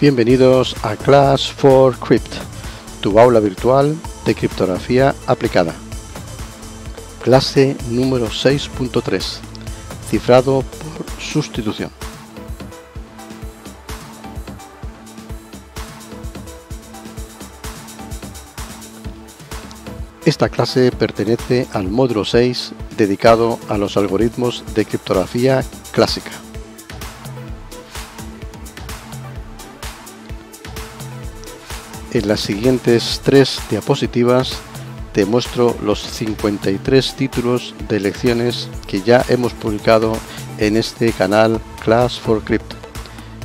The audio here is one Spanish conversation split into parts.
Bienvenidos a Class for Crypt, tu aula virtual de criptografía aplicada. Clase número 6.3, cifrado por sustitución. Esta clase pertenece al módulo 6 dedicado a los algoritmos de criptografía clásica. En las siguientes tres diapositivas te muestro los 53 títulos de lecciones que ya hemos publicado en este canal Class for Crypto,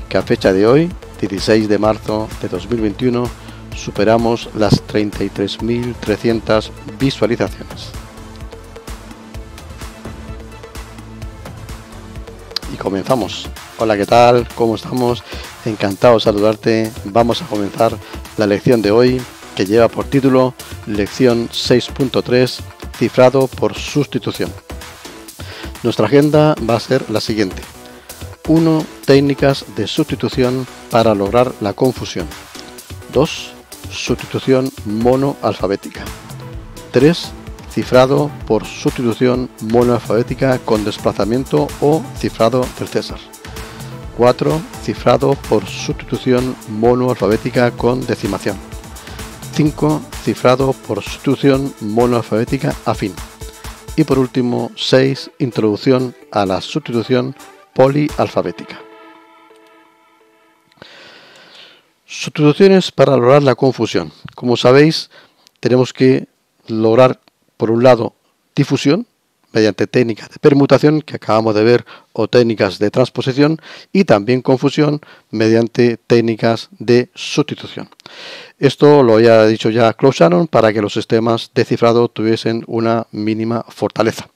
que a fecha de hoy, 16 de marzo de 2021, superamos las 33.300 visualizaciones. Y comenzamos. Hola, ¿qué tal? ¿Cómo estamos? Encantado de saludarte. Vamos a comenzar la lección de hoy que lleva por título Lección 6.3, cifrado por sustitución. Nuestra agenda va a ser la siguiente. 1. Técnicas de sustitución para lograr la confusión. 2. Sustitución monoalfabética. 3. Cifrado por sustitución monoalfabética con desplazamiento o cifrado del César. 4. Cifrado por sustitución monoalfabética con decimación. 5. Cifrado por sustitución monoalfabética afín. Y por último, 6. Introducción a la sustitución polialfabética. Sustituciones para lograr la confusión. Como sabéis, tenemos que lograr, por un lado, difusión, mediante técnicas de permutación que acabamos de ver o técnicas de transposición y también confusión mediante técnicas de sustitución. Esto lo había dicho ya Claude Shannon para que los sistemas de cifrado tuviesen una mínima fortaleza.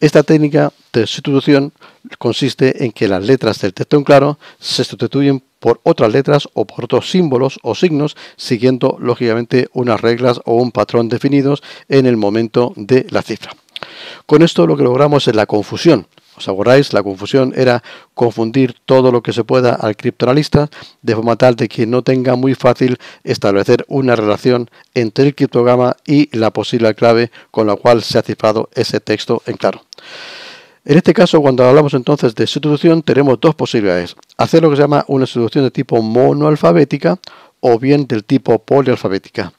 Esta técnica de sustitución consiste en que las letras del texto en claro se sustituyen por otras letras o por otros símbolos o signos, siguiendo lógicamente unas reglas o un patrón definidos en el momento de la cifra. Con esto lo que logramos es la confusión. ¿Os acordáis? La confusión era confundir todo lo que se pueda al criptoanalista de forma tal de que no tenga muy fácil establecer una relación entre el criptograma y la posible clave con la cual se ha cifrado ese texto en claro. En este caso, cuando hablamos entonces de sustitución, tenemos dos posibilidades. Hacer lo que se llama una sustitución de tipo monoalfabética o bien del tipo polialfabética.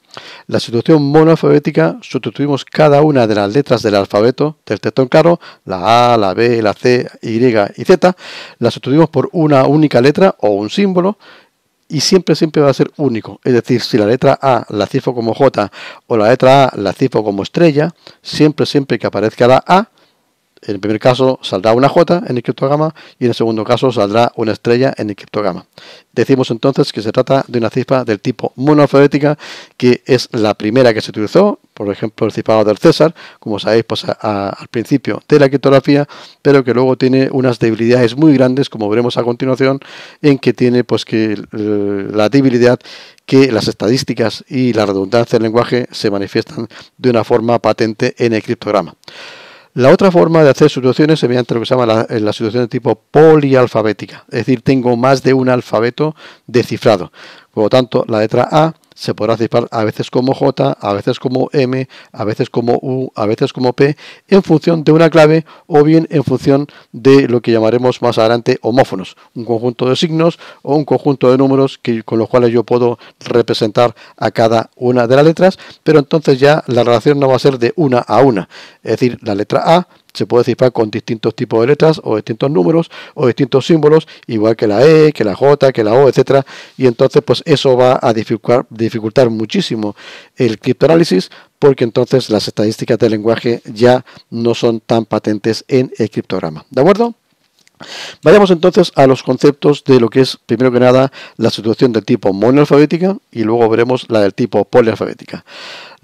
La situación monoalfabética sustituimos cada una de las letras del alfabeto del texto en claro, la A, la B, la C, Y y Z, la sustituimos por una única letra o un símbolo y siempre, siempre va a ser único. Es decir, si la letra A la cifo como J o la letra A la cifo como estrella, siempre, siempre que aparezca la A, en el primer caso saldrá una J en el criptograma y en el segundo caso saldrá una estrella en el criptograma. Decimos entonces que se trata de una cifra del tipo monofabética, que es la primera que se utilizó, por ejemplo el cifrado del César, como sabéis pues, al principio de la criptografía, pero que luego tiene unas debilidades muy grandes, como veremos a continuación, en que tiene pues que la debilidad que las estadísticas y la redundancia del lenguaje se manifiestan de una forma patente en el criptograma. La otra forma de hacer situaciones es mediante lo que se llama la, eh, la situación de tipo polialfabética, es decir, tengo más de un alfabeto descifrado. Por lo tanto, la letra A se podrá cifrar a veces como J, a veces como M, a veces como U, a veces como P, en función de una clave o bien en función de lo que llamaremos más adelante homófonos, un conjunto de signos o un conjunto de números que, con los cuales yo puedo representar a cada una de las letras, pero entonces ya la relación no va a ser de una a una, es decir, la letra A se puede cifrar con distintos tipos de letras o distintos números o distintos símbolos, igual que la E, que la J, que la O, etcétera. Y entonces, pues eso va a dificultar, dificultar muchísimo el criptoanálisis, porque entonces las estadísticas del lenguaje ya no son tan patentes en el criptograma. ¿De acuerdo? Vayamos entonces a los conceptos de lo que es, primero que nada, la situación del tipo monoalfabética y luego veremos la del tipo polialfabética.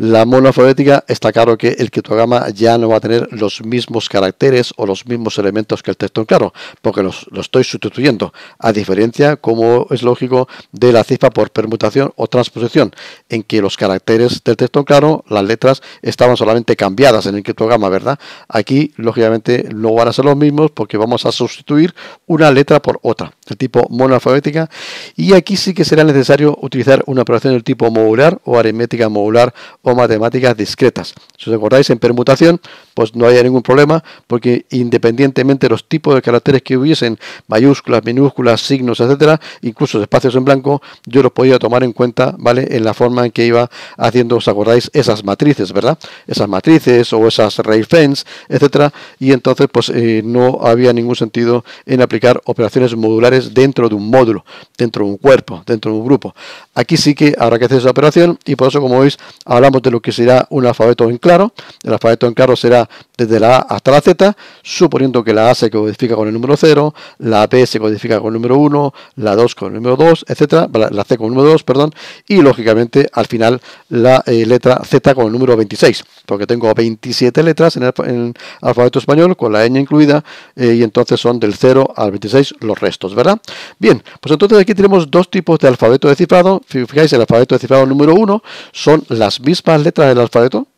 La monoalfabética está claro que el criptograma ya no va a tener los mismos caracteres o los mismos elementos que el texto en claro, porque lo los estoy sustituyendo, a diferencia, como es lógico, de la cifra por permutación o transposición, en que los caracteres del texto en claro, las letras, estaban solamente cambiadas en el criptograma, ¿verdad? Aquí, lógicamente, no van a ser los mismos porque vamos a sustituir una letra por otra, de tipo monoalfabética, y aquí sí que será necesario utilizar una operación del tipo modular o aritmética modular matemáticas discretas. Si os acordáis, en permutación, pues no había ningún problema, porque independientemente de los tipos de caracteres que hubiesen, mayúsculas, minúsculas, signos, etcétera, incluso espacios en blanco, yo los podía tomar en cuenta, ¿vale? En la forma en que iba haciendo, os acordáis, esas matrices, ¿verdad? Esas matrices o esas ray-fans, etcétera, y entonces, pues eh, no había ningún sentido en aplicar operaciones modulares dentro de un módulo, dentro de un cuerpo, dentro de un grupo. Aquí sí que habrá que hacer esa operación, y por eso, como veis, hablamos de lo que será un alfabeto en claro. El alfabeto en claro será desde la A hasta la Z, suponiendo que la A se codifica con el número 0, la B se codifica con el número 1, la 2 con el número 2, etcétera, la C con el número 2, perdón, y lógicamente al final la eh, letra Z con el número 26, porque tengo 27 letras en el, alfabeto español con la ñ incluida eh, y entonces son del 0 al 26 los restos, ¿verdad? Bien, pues entonces aquí tenemos dos tipos de alfabeto decifrado. fijáis, el alfabeto decifrado número 1 son las mismas letras del alfabeto,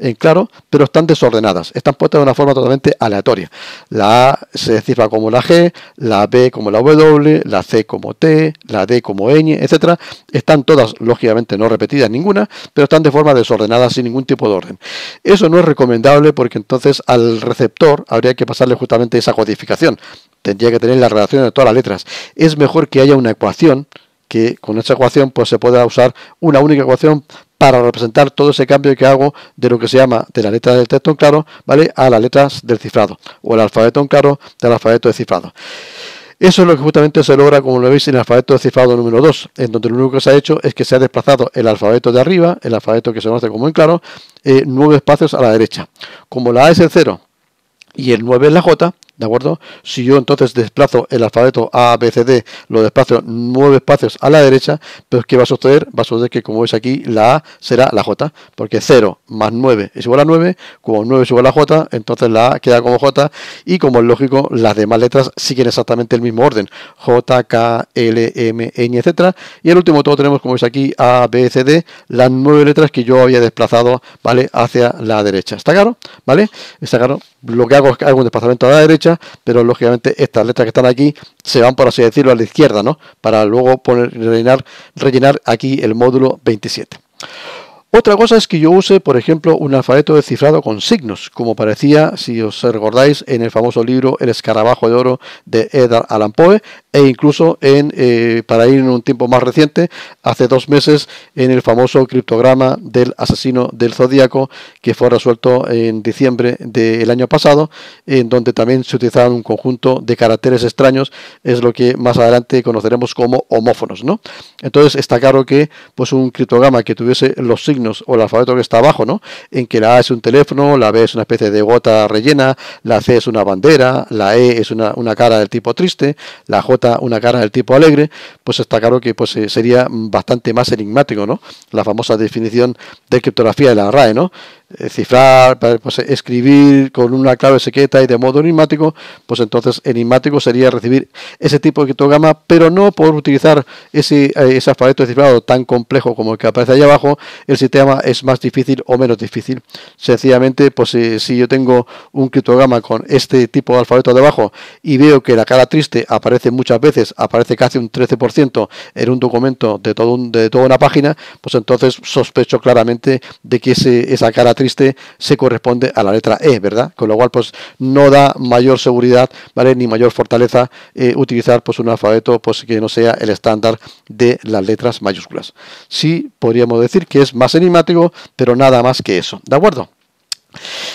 en eh, claro, pero están desordenadas, están puestas de una forma totalmente aleatoria. La A se cifra como la G, la B como la W, la C como T, la D como n etcétera. Están todas, lógicamente, no repetidas ninguna, pero están de forma desordenada sin ningún tipo de orden. Eso no es recomendable porque entonces al receptor habría que pasarle justamente esa codificación. Tendría que tener la relación de todas las letras. Es mejor que haya una ecuación que con esa ecuación pues se pueda usar una única ecuación para representar todo ese cambio que hago de lo que se llama de la letra del texto en claro, ¿vale? A las letras del cifrado o el alfabeto en claro del alfabeto de cifrado. Eso es lo que justamente se logra, como lo veis, en el alfabeto de cifrado número 2, en donde lo único que se ha hecho es que se ha desplazado el alfabeto de arriba, el alfabeto que se conoce como en claro, eh, nueve espacios a la derecha. Como la A es el 0 y el 9 es la J, ¿De acuerdo? Si yo entonces desplazo el alfabeto A, B, C, D, lo desplazo nueve espacios a la derecha, pues ¿qué va a suceder? Va a suceder que, como veis aquí, la A será la J, porque 0 más 9 es igual a 9, como 9 es igual a J, entonces la A queda como J, y como es lógico, las demás letras siguen exactamente el mismo orden, J, K, L, M, N, etc. Y el último todo tenemos, como veis aquí, A, B, C, D, las nueve letras que yo había desplazado, ¿vale? Hacia la derecha. ¿Está claro? ¿Vale? Está claro. Lo que hago es que hago un desplazamiento a la derecha, pero lógicamente estas letras que están aquí se van, por así decirlo, a la izquierda, ¿no? Para luego poner, rellenar, rellenar aquí el módulo 27. Otra cosa es que yo use, por ejemplo, un alfabeto descifrado con signos, como parecía, si os recordáis, en el famoso libro El escarabajo de oro de Edgar Allan Poe, e incluso en, eh, para ir en un tiempo más reciente, hace dos meses en el famoso criptograma del asesino del zodíaco que fue resuelto en diciembre del año pasado, en donde también se utilizaban un conjunto de caracteres extraños, es lo que más adelante conoceremos como homófonos. ¿no? Entonces está claro que pues, un criptograma que tuviese los signos o el alfabeto que está abajo, ¿no? en que la A es un teléfono, la B es una especie de gota rellena, la C es una bandera, la E es una, una cara del tipo triste, la J una cara del tipo alegre, pues está claro que pues, eh, sería bastante más enigmático, ¿no? La famosa definición de criptografía de la RAE, ¿no? cifrar, pues, escribir con una clave secreta y de modo enigmático, pues entonces enigmático sería recibir ese tipo de criptograma, pero no por utilizar ese, eh, ese alfabeto cifrado tan complejo como el que aparece ahí abajo, el sistema es más difícil o menos difícil. Sencillamente, pues eh, si, yo tengo un criptograma con este tipo de alfabeto debajo y veo que la cara triste aparece muchas veces, aparece casi un 13% en un documento de, todo de toda una página, pues entonces sospecho claramente de que ese, esa cara triste triste se corresponde a la letra E, ¿verdad? Con lo cual, pues no da mayor seguridad, ¿vale? Ni mayor fortaleza eh, utilizar pues un alfabeto pues que no sea el estándar de las letras mayúsculas. Sí, podríamos decir que es más enigmático, pero nada más que eso, ¿de acuerdo?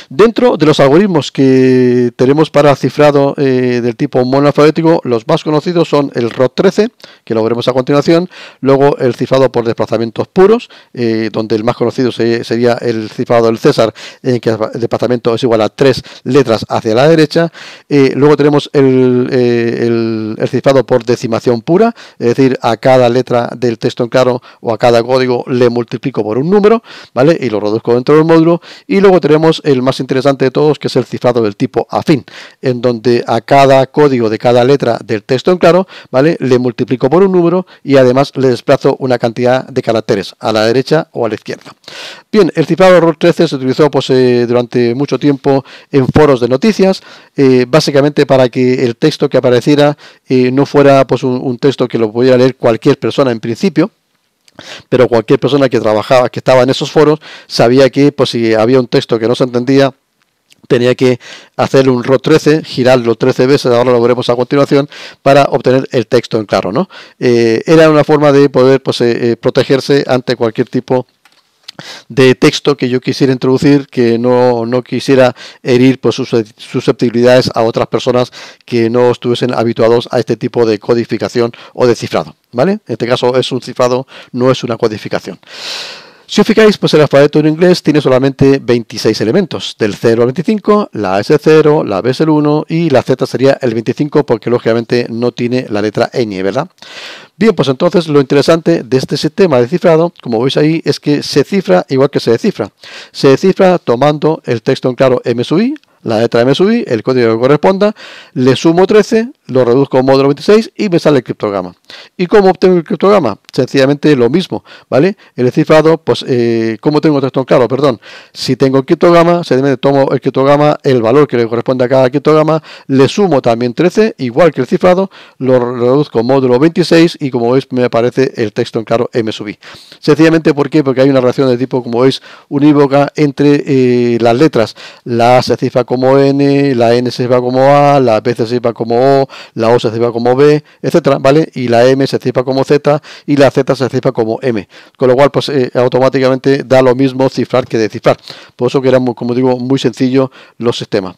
Dentro de los algoritmos que tenemos para cifrado eh, del tipo monoalfabético, los más conocidos son el ROT13, que lo veremos a continuación, luego el cifrado por desplazamientos puros, eh, donde el más conocido sería el cifrado del César, en que el desplazamiento es igual a tres letras hacia la derecha, eh, luego tenemos el, cifrado por decimación pura, es decir, a cada letra del texto en claro o a cada código le multiplico por un número, ¿vale? Y lo reduzco dentro del módulo, y luego tenemos el más interesante de todos, que es el cifrado del tipo afín, en donde a cada código de cada letra del texto en claro, ¿vale? Le multiplico por un número y además le desplazo una cantidad de caracteres a la derecha o a la izquierda. Bien, el cifrado ROR 13 se utilizó pues, eh, durante mucho tiempo en foros de noticias, eh, básicamente para que el texto que apareciera eh, no fuera pues, un texto que lo pudiera leer cualquier persona en principio, pero cualquier persona que trabajaba, que estaba en esos foros, sabía que pues, si había un texto que no se entendía, tenía que hacer un ROT 13, girarlo 13 veces, ahora lo veremos a continuación, para obtener el texto en claro. ¿no? Eh, era una forma de poder pues, eh, eh, protegerse ante cualquier tipo de de texto que yo quisiera introducir que no, quisiera herir pues, sus susceptibilidades a otras personas que no estuviesen habituados a este tipo de codificación o de cifrado. ¿vale? En este caso es un cifrado, no es una codificación. Si os fijáis, pues el alfabeto en inglés tiene solamente 26 elementos, del 0 al 25, la A es el 0, la B es el 1 y la Z sería el 25 porque lógicamente no tiene la letra ñ, ¿verdad? Bien, pues entonces lo interesante de este sistema de cifrado, como veis ahí, es que se cifra igual que se decifra. Se decifra tomando el texto en claro M sub I, la letra de el código que corresponda, le sumo 13, lo reduzco módulo 26 y me sale el criptograma. ¿Y cómo obtengo el criptograma? Sencillamente lo mismo, ¿vale? El cifrado, pues, como eh, ¿cómo tengo el texto claro? Perdón. Si tengo el criptograma, sencillamente tomo el criptograma, el valor que le corresponde a cada criptograma, le sumo también 13, igual que el cifrado, lo reduzco módulo 26 y como veis me aparece el texto en claro M Sencillamente, ¿por qué? Porque hay una relación de tipo, como veis, unívoca entre eh, las letras, la se cifra con como N, la N se va como A, la B se va como O, la O se va como B, etcétera, ¿vale? Y la M se cifra como Z y la Z se cifra como M. Con lo cual, pues eh, automáticamente da lo mismo cifrar que descifrar. Por eso que era, como digo, muy sencillo los sistemas.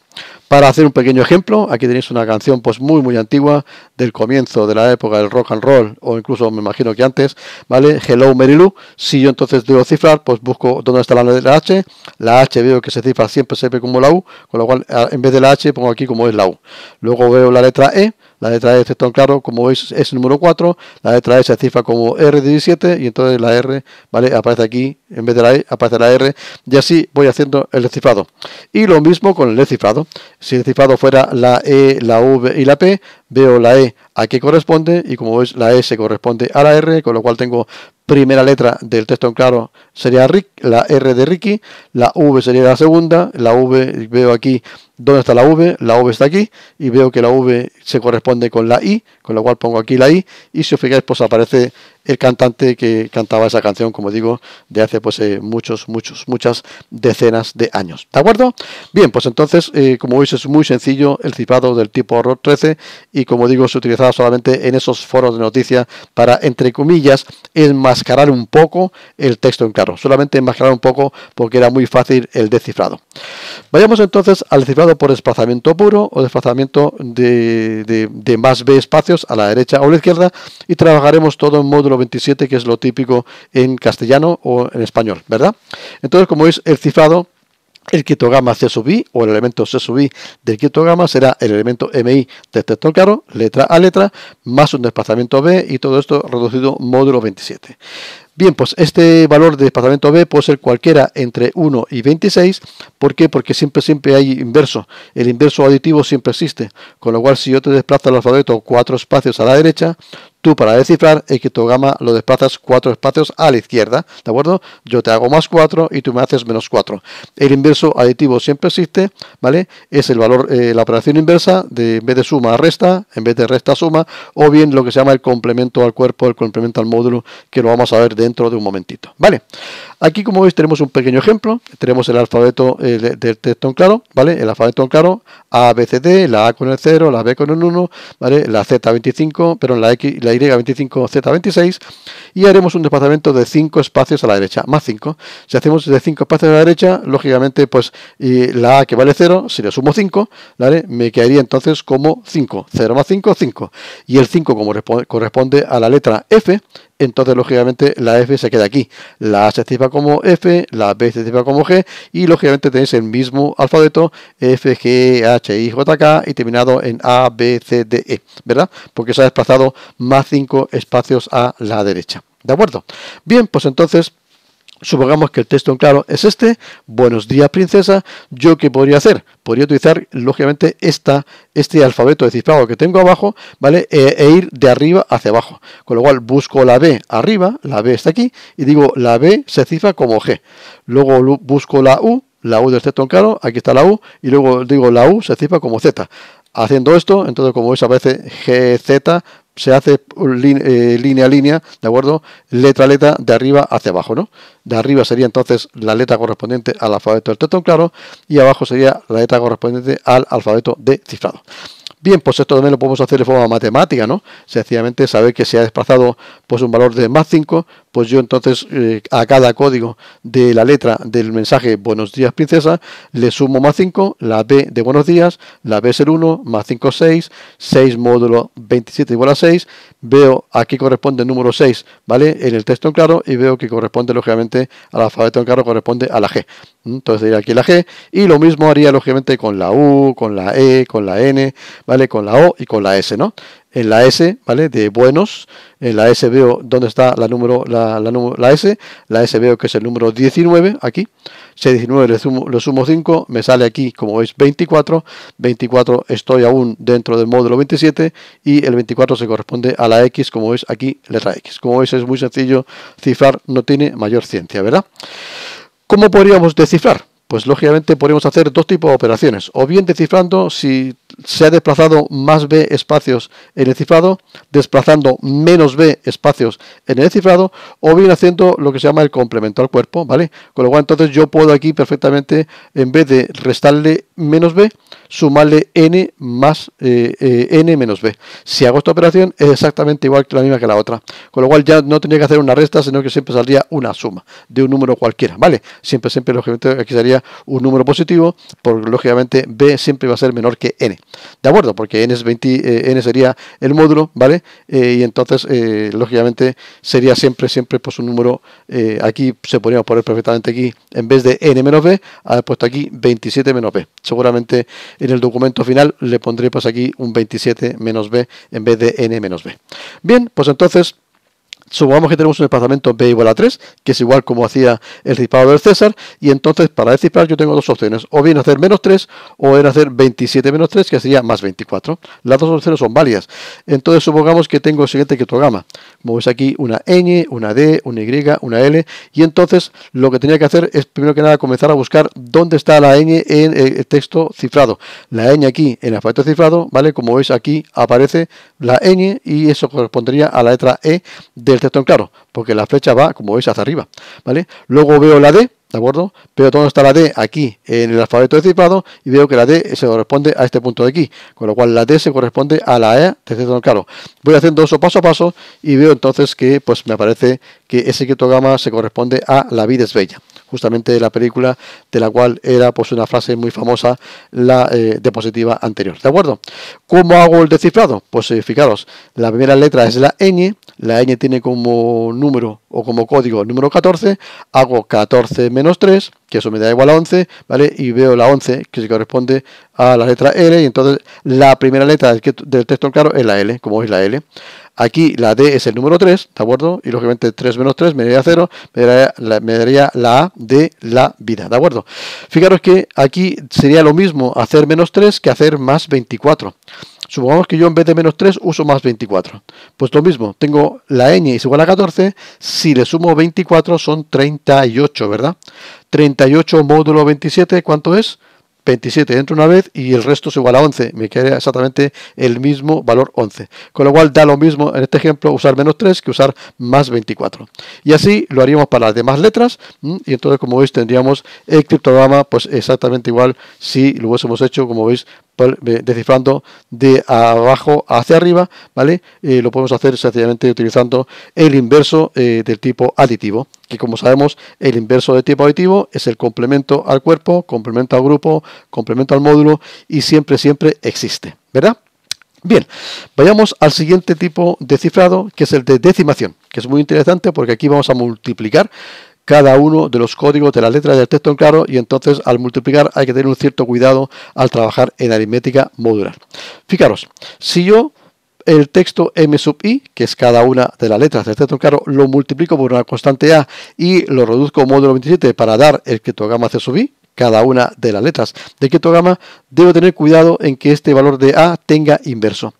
Para hacer un pequeño ejemplo, aquí tenéis una canción pues muy muy antigua del comienzo de la época del rock and roll o incluso me imagino que antes, ¿vale? Hello Mary Si yo entonces debo cifrar, pues busco dónde está la, letra H, la H veo que se cifra siempre se como la U, con lo cual ah, en vez de la H pongo aquí como es la U. Luego veo la letra E, la letra E excepto en claro, como veis, es el número 4, la letra E se cifra como R17 y entonces la R ¿vale? aparece aquí, en vez de la E aparece la R y así voy haciendo el descifrado. Y lo mismo con el descifrado, si el descifrado fuera la E, la V y la P, veo la E a qué corresponde y como veis la S corresponde a la R, con lo cual tengo primera letra del texto en claro sería Rick, la R de Ricky, la V sería la segunda, la V veo aquí dónde está la V, la V está aquí y veo que la V se corresponde con la I, con lo cual pongo aquí la I y si os fijáis pues aparece el cantante que cantaba esa canción, como digo, de hace pues eh, muchos, muchos, muchas decenas de años. ¿De acuerdo? Bien, pues entonces, eh, como veis, es muy sencillo el cifrado del tipo ROT 13 y como digo, se utilizaba solamente en esos foros de noticias para, entre comillas, enmascarar un poco el texto en claro. Solamente enmascarar un poco porque era muy fácil el descifrado. Vayamos entonces al cifrado por desplazamiento puro o desplazamiento de, de más B espacios a la derecha o a la izquierda y trabajaremos todo en módulo 27, que es lo típico en castellano o en español, ¿verdad? Entonces, como veis, el cifrado el gamma C sub I o el elemento C sub I del gamma, será el elemento MI de texto claro, letra a letra, más un desplazamiento B y todo esto reducido módulo 27. Bien, pues este valor de desplazamiento B puede ser cualquiera entre 1 y 26. ¿Por Porque siempre, siempre hay inverso. El inverso aditivo siempre existe. Con lo cual, si yo te desplazo el alfabeto cuatro espacios a la derecha, para descifrar el gama lo desplazas cuatro espacios a la izquierda, ¿de acuerdo? Yo te hago más cuatro y tú me haces menos cuatro El inverso aditivo siempre existe, ¿vale? Es el valor, eh, la operación inversa, de, en vez de suma resta, en vez de resta suma, o bien lo que se llama el complemento al cuerpo, el complemento al módulo, que lo vamos a ver dentro de un momentito, ¿vale? Aquí, como veis, tenemos un pequeño ejemplo. Tenemos el alfabeto eh, del de texto en claro, ¿vale? El alfabeto en claro, A, B, C, D, la A con el 0, la B con el 1, ¿vale? La Z25, pero la X, la Y25, Z26. Y haremos un desplazamiento de 5 espacios a la derecha, más 5. Si hacemos de 5 espacios a la derecha, lógicamente, pues y la A que vale 0, si le sumo 5, ¿vale? Me quedaría entonces como 5. 0 más 5, 5. Y el 5, como corresponde a la letra F, entonces lógicamente la F se queda aquí. La A se activa como F, la B se activa como G y lógicamente tenéis el mismo alfabeto F, G, H, I, J, K y terminado en A, B, C, D, E, ¿verdad? Porque se ha desplazado más cinco espacios a la derecha. ¿De acuerdo? Bien, pues entonces Supongamos que el texto en claro es este, buenos días princesa, ¿yo qué podría hacer? Podría utilizar, lógicamente, este alfabeto de cifrado que tengo abajo, ¿vale? E, e, ir de arriba hacia abajo. Con lo cual busco la B arriba, la B está aquí, y digo la B se cifra como G. Luego busco la U, la U del texto en claro, aquí está la U, y luego digo la U se cifra como Z. Haciendo esto, entonces como veis aparece GZ, se hace eh, línea a línea, ¿de acuerdo? Letra a letra, de arriba hacia abajo, ¿no? De arriba sería entonces la letra correspondiente al alfabeto del tetón claro y abajo sería la letra correspondiente al alfabeto de cifrado. Bien, pues esto también lo podemos hacer de forma matemática, ¿no? Sencillamente saber que se ha desplazado pues un valor de más 5 pues yo entonces eh, a cada código de la letra del mensaje buenos días princesa le sumo más 5, la B de buenos días, la B es el 1, más 5 6, 6 módulo 27 igual a 6, veo aquí corresponde el número 6, ¿vale? En el texto en claro y veo que corresponde lógicamente al alfabeto en claro corresponde a la G. Entonces diría aquí la G y lo mismo haría lógicamente con la U, con la E, con la N, ¿vale? Con la O y con la S, ¿no? en la S, ¿vale? De buenos. En la S veo dónde está la número, la, la, S. La S veo que es el número 19, aquí. Si 19 le sumo, lo sumo 5, me sale aquí, como veis, 24. 24 estoy aún dentro del módulo 27 y el 24 se corresponde a la X, como veis aquí, letra X. Como veis es muy sencillo, cifrar no tiene mayor ciencia, ¿verdad? ¿Cómo podríamos descifrar? pues lógicamente podemos hacer dos tipos de operaciones. O bien descifrando si se ha desplazado más B espacios en el cifrado, desplazando menos B espacios en el cifrado, o bien haciendo lo que se llama el complemento al cuerpo, ¿vale? Con lo cual entonces yo puedo aquí perfectamente, en vez de restarle menos b, sumarle n más eh, eh, n menos b. Si hago esta operación es exactamente igual que la misma que la otra, con lo cual ya no tenía que hacer una resta, sino que siempre saldría una suma de un número cualquiera, ¿vale? Siempre, siempre, lógicamente, aquí sería un número positivo, porque lógicamente b siempre va a ser menor que n, ¿de acuerdo? Porque n, es 20, eh, n sería el módulo, ¿vale? y entonces, lógicamente, sería siempre, siempre, pues un número, aquí se podría poner perfectamente aquí, en vez de n menos b, ha puesto aquí 27 menos b seguramente en el documento final le pondré pues aquí un 27 menos b en vez de n menos b. Bien, pues entonces Supongamos que tenemos un desplazamiento b igual a 3, que es igual como hacía el cifrado del César, y entonces para descifrar yo tengo dos opciones, o bien hacer menos 3, o bien hacer 27 menos 3, que sería más 24. Las dos opciones son válidas. Entonces supongamos que tengo el siguiente criptograma. Como ves aquí, una N, una d, una y, una l, y entonces lo que tenía que hacer es primero que nada comenzar a buscar dónde está la N en el texto cifrado. La N aquí en el alfabeto cifrado, ¿vale? Como veis aquí aparece la N y eso correspondería a la letra E del el texto en claro, porque la flecha va, como veis, hacia arriba, ¿vale? Luego veo la D, ¿de acuerdo? pero todo está la D aquí en el alfabeto de cifrado y veo que la D se corresponde a este punto de aquí, con lo cual la D se corresponde a la E del texto en claro. Voy haciendo eso paso a paso y veo entonces que pues me parece que ese criptograma se corresponde a La vida es bella, justamente la película de la cual era pues una frase muy famosa la eh, diapositiva anterior. ¿De acuerdo? ¿Cómo hago el descifrado? Pues eh, fijaros, la primera letra es la n la ñ tiene como número o como código el número 14, hago 14 menos 3, que eso me da igual a 11, ¿vale? Y veo la 11 que se corresponde a la letra L, y entonces la primera letra del texto claro es la L, como es la L. Aquí la D es el número 3, ¿de acuerdo? Y lógicamente 3 menos 3 me daría 0, me daría, la, me daría la A de la vida, ¿de acuerdo? Fijaros que aquí sería lo mismo hacer menos 3 que hacer más 24. Supongamos que yo en vez de menos 3 uso más 24. Pues lo mismo, tengo la ñ es igual a 14, si le sumo 24 son 38, ¿verdad? 38 módulo 27, ¿cuánto es? 27 dentro una vez y el resto es igual a 11, me queda exactamente el mismo valor 11. Con lo cual da lo mismo en este ejemplo usar menos 3 que usar más 24. Y así lo haríamos para las demás letras y entonces como veis tendríamos el criptograma pues exactamente igual si lo hubiésemos hecho como veis eh, descifrando de abajo hacia arriba, ¿vale? Eh, lo podemos hacer sencillamente utilizando el inverso eh, del tipo aditivo, que como sabemos, el inverso del tipo aditivo es el complemento al cuerpo, complemento al grupo, complemento al módulo y siempre, siempre existe, ¿verdad? Bien, vayamos al siguiente tipo de cifrado, que es el de decimación, que es muy interesante porque aquí vamos a multiplicar cada uno de los códigos de las letras del texto en claro y entonces al multiplicar hay que tener un cierto cuidado al trabajar en aritmética modular. Fijaros, si yo el texto m sub i, que es cada una de las letras del texto en claro, lo multiplico por una constante a y lo reduzco módulo 27 para dar el criptograma c sub i, cada una de las letras de criptograma, debo tener cuidado en que este valor de A tenga inverso.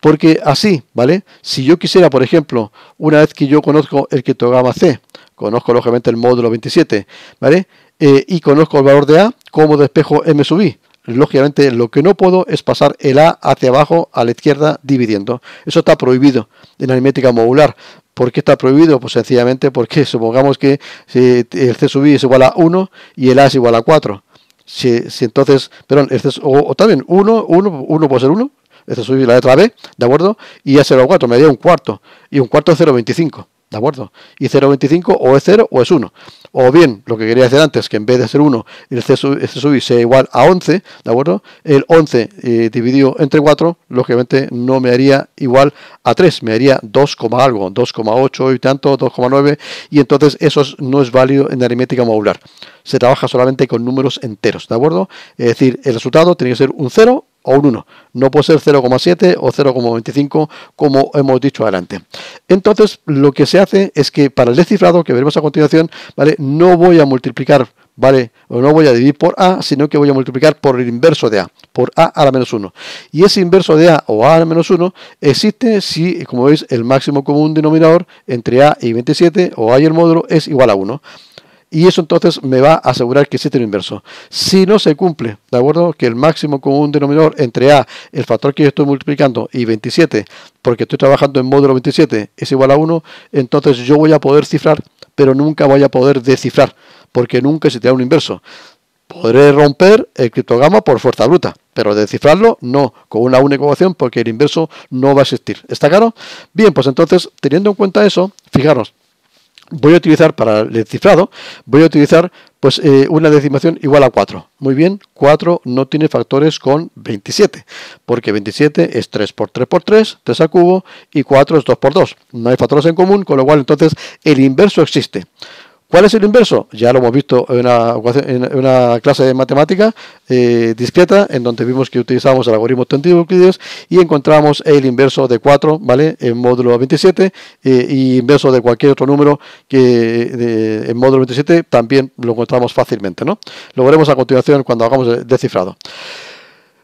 Porque así, ¿vale? Si yo quisiera, por ejemplo, una vez que yo conozco el criptograma C, Conozco lógicamente el módulo 27, ¿vale? Eh, y conozco el valor de A, como despejo M sub I. Lógicamente lo que no puedo es pasar el A hacia abajo a la izquierda dividiendo. Eso está prohibido en aritmética modular. ¿Por qué está prohibido? Pues sencillamente porque supongamos que el C sub i es igual a 1 y el A es igual a 4. Si, entonces, perdón, el es o, también 1, 1, 1 puede ser 1, el C sub i la letra B, ¿de acuerdo? Y A a 4, me da un cuarto. Y un cuarto es 0,25. ¿De acuerdo? Y 0,25 o es 0 o es 1. O bien, lo que quería decir antes, que en vez de ser 1, el C, sub, este sea igual a 11, ¿de acuerdo? El 11 eh, dividido entre 4, lógicamente no me haría igual a 3, me haría 2, algo, 2,8 y tanto, 2,9, y entonces eso no es válido en aritmética modular. Se trabaja solamente con números enteros, ¿de acuerdo? Es decir, el resultado tiene que ser un 0 o un 1. No puede ser 0,7 o 0,25 como hemos dicho adelante. Entonces lo que se hace es que para el descifrado que veremos a continuación, ¿vale? No voy a multiplicar ¿vale? O no voy a dividir por A, sino que voy a multiplicar por el inverso de A, por A a la menos 1. Y ese inverso de A o A a la menos 1 existe si, como veis, el máximo común denominador entre A y 27 o A y el módulo es igual a 1 y eso entonces me va a asegurar que existe un inverso. Si no se cumple, ¿de acuerdo? Que el máximo común denominador entre A, el factor que yo estoy multiplicando, y 27, porque estoy trabajando en módulo 27, es igual a 1, entonces yo voy a poder cifrar, pero nunca voy a poder descifrar, porque nunca se tiene un inverso. Podré romper el criptograma por fuerza bruta, pero descifrarlo no, con una única ecuación, porque el inverso no va a existir. ¿Está claro? Bien, pues entonces, teniendo en cuenta eso, fijaros, voy a utilizar para el cifrado, voy a utilizar pues eh, una decimación igual a 4. Muy bien, 4 no tiene factores con 27, porque 27 es 3 por 3 por 3, 3 al cubo, y 4 es 2 por 2. No hay factores en común, con lo cual entonces el inverso existe. ¿Cuál es el inverso? Ya lo hemos visto en una, clase de matemática eh, discreta, en donde vimos que utilizamos el algoritmo de Euclides y encontramos el inverso de 4, ¿vale? En módulo 27 eh, y inverso de cualquier otro número que en módulo 27 también lo encontramos fácilmente, ¿no? Lo veremos a continuación cuando hagamos el descifrado.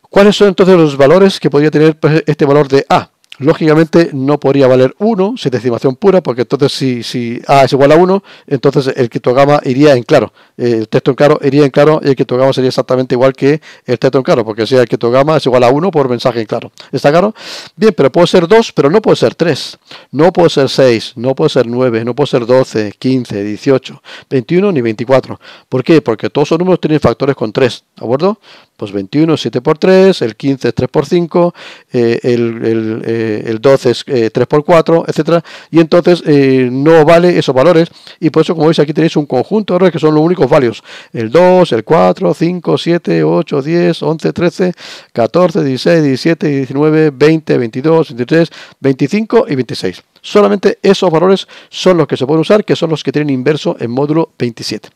¿Cuáles son entonces los valores que podría tener pues, este valor de A? lógicamente no podría valer 1 si es decimación pura, porque entonces si, si A es igual a 1, entonces el togama iría en claro. Eh, el texto en claro iría en claro y el criptograma sería exactamente igual que el texto en claro, porque si el togama es igual a 1 por mensaje en claro. ¿Está claro? Bien, pero puede ser 2, pero no puede ser 3. No puede ser 6, no puede ser 9, no puede ser 12, 15, 18, 21 ni 24. ¿Por qué? Porque todos esos números tienen factores con 3, ¿de acuerdo? pues 21 es 7 por 3, eh, el 15 eh, es 3 eh, por 5, el, 12 es 3 por 4, etcétera, y entonces no vale esos valores, y por eso como veis aquí tenéis un conjunto de errores que son los únicos valios, el 2, el 4, 5, 7, 8, 10, 11, 13, 14, 16, 17, 19, 20, 22, 23, 25 y 26. Solamente esos valores son los que se pueden usar, que son los que tienen inverso en módulo 27.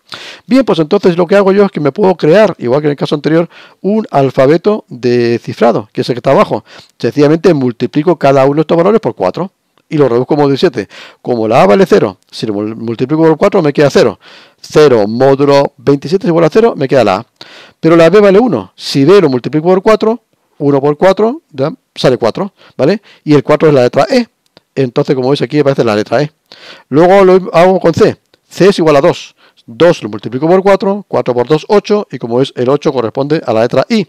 Bien, pues entonces lo que hago yo es que me puedo crear, igual que en el caso anterior, un alfabeto de cifrado, que es el que está abajo. Sencillamente multiplico cada uno de estos valores por 4 y lo reduzco como 17. Como la A vale 0, si lo multiplico por 4 me queda 0. 0 módulo 27 es igual a 0, me queda la A. Pero la B vale 1. Si B lo multiplico por 4, 1 por 4, sale 4, ¿vale? Y el 4 es la letra E. Entonces, como veis aquí, aparece la letra E. Luego lo hago con C. C es igual a 2. 2 lo multiplico por 4, 4 por 2, 8, y como es el 8 corresponde a la letra I.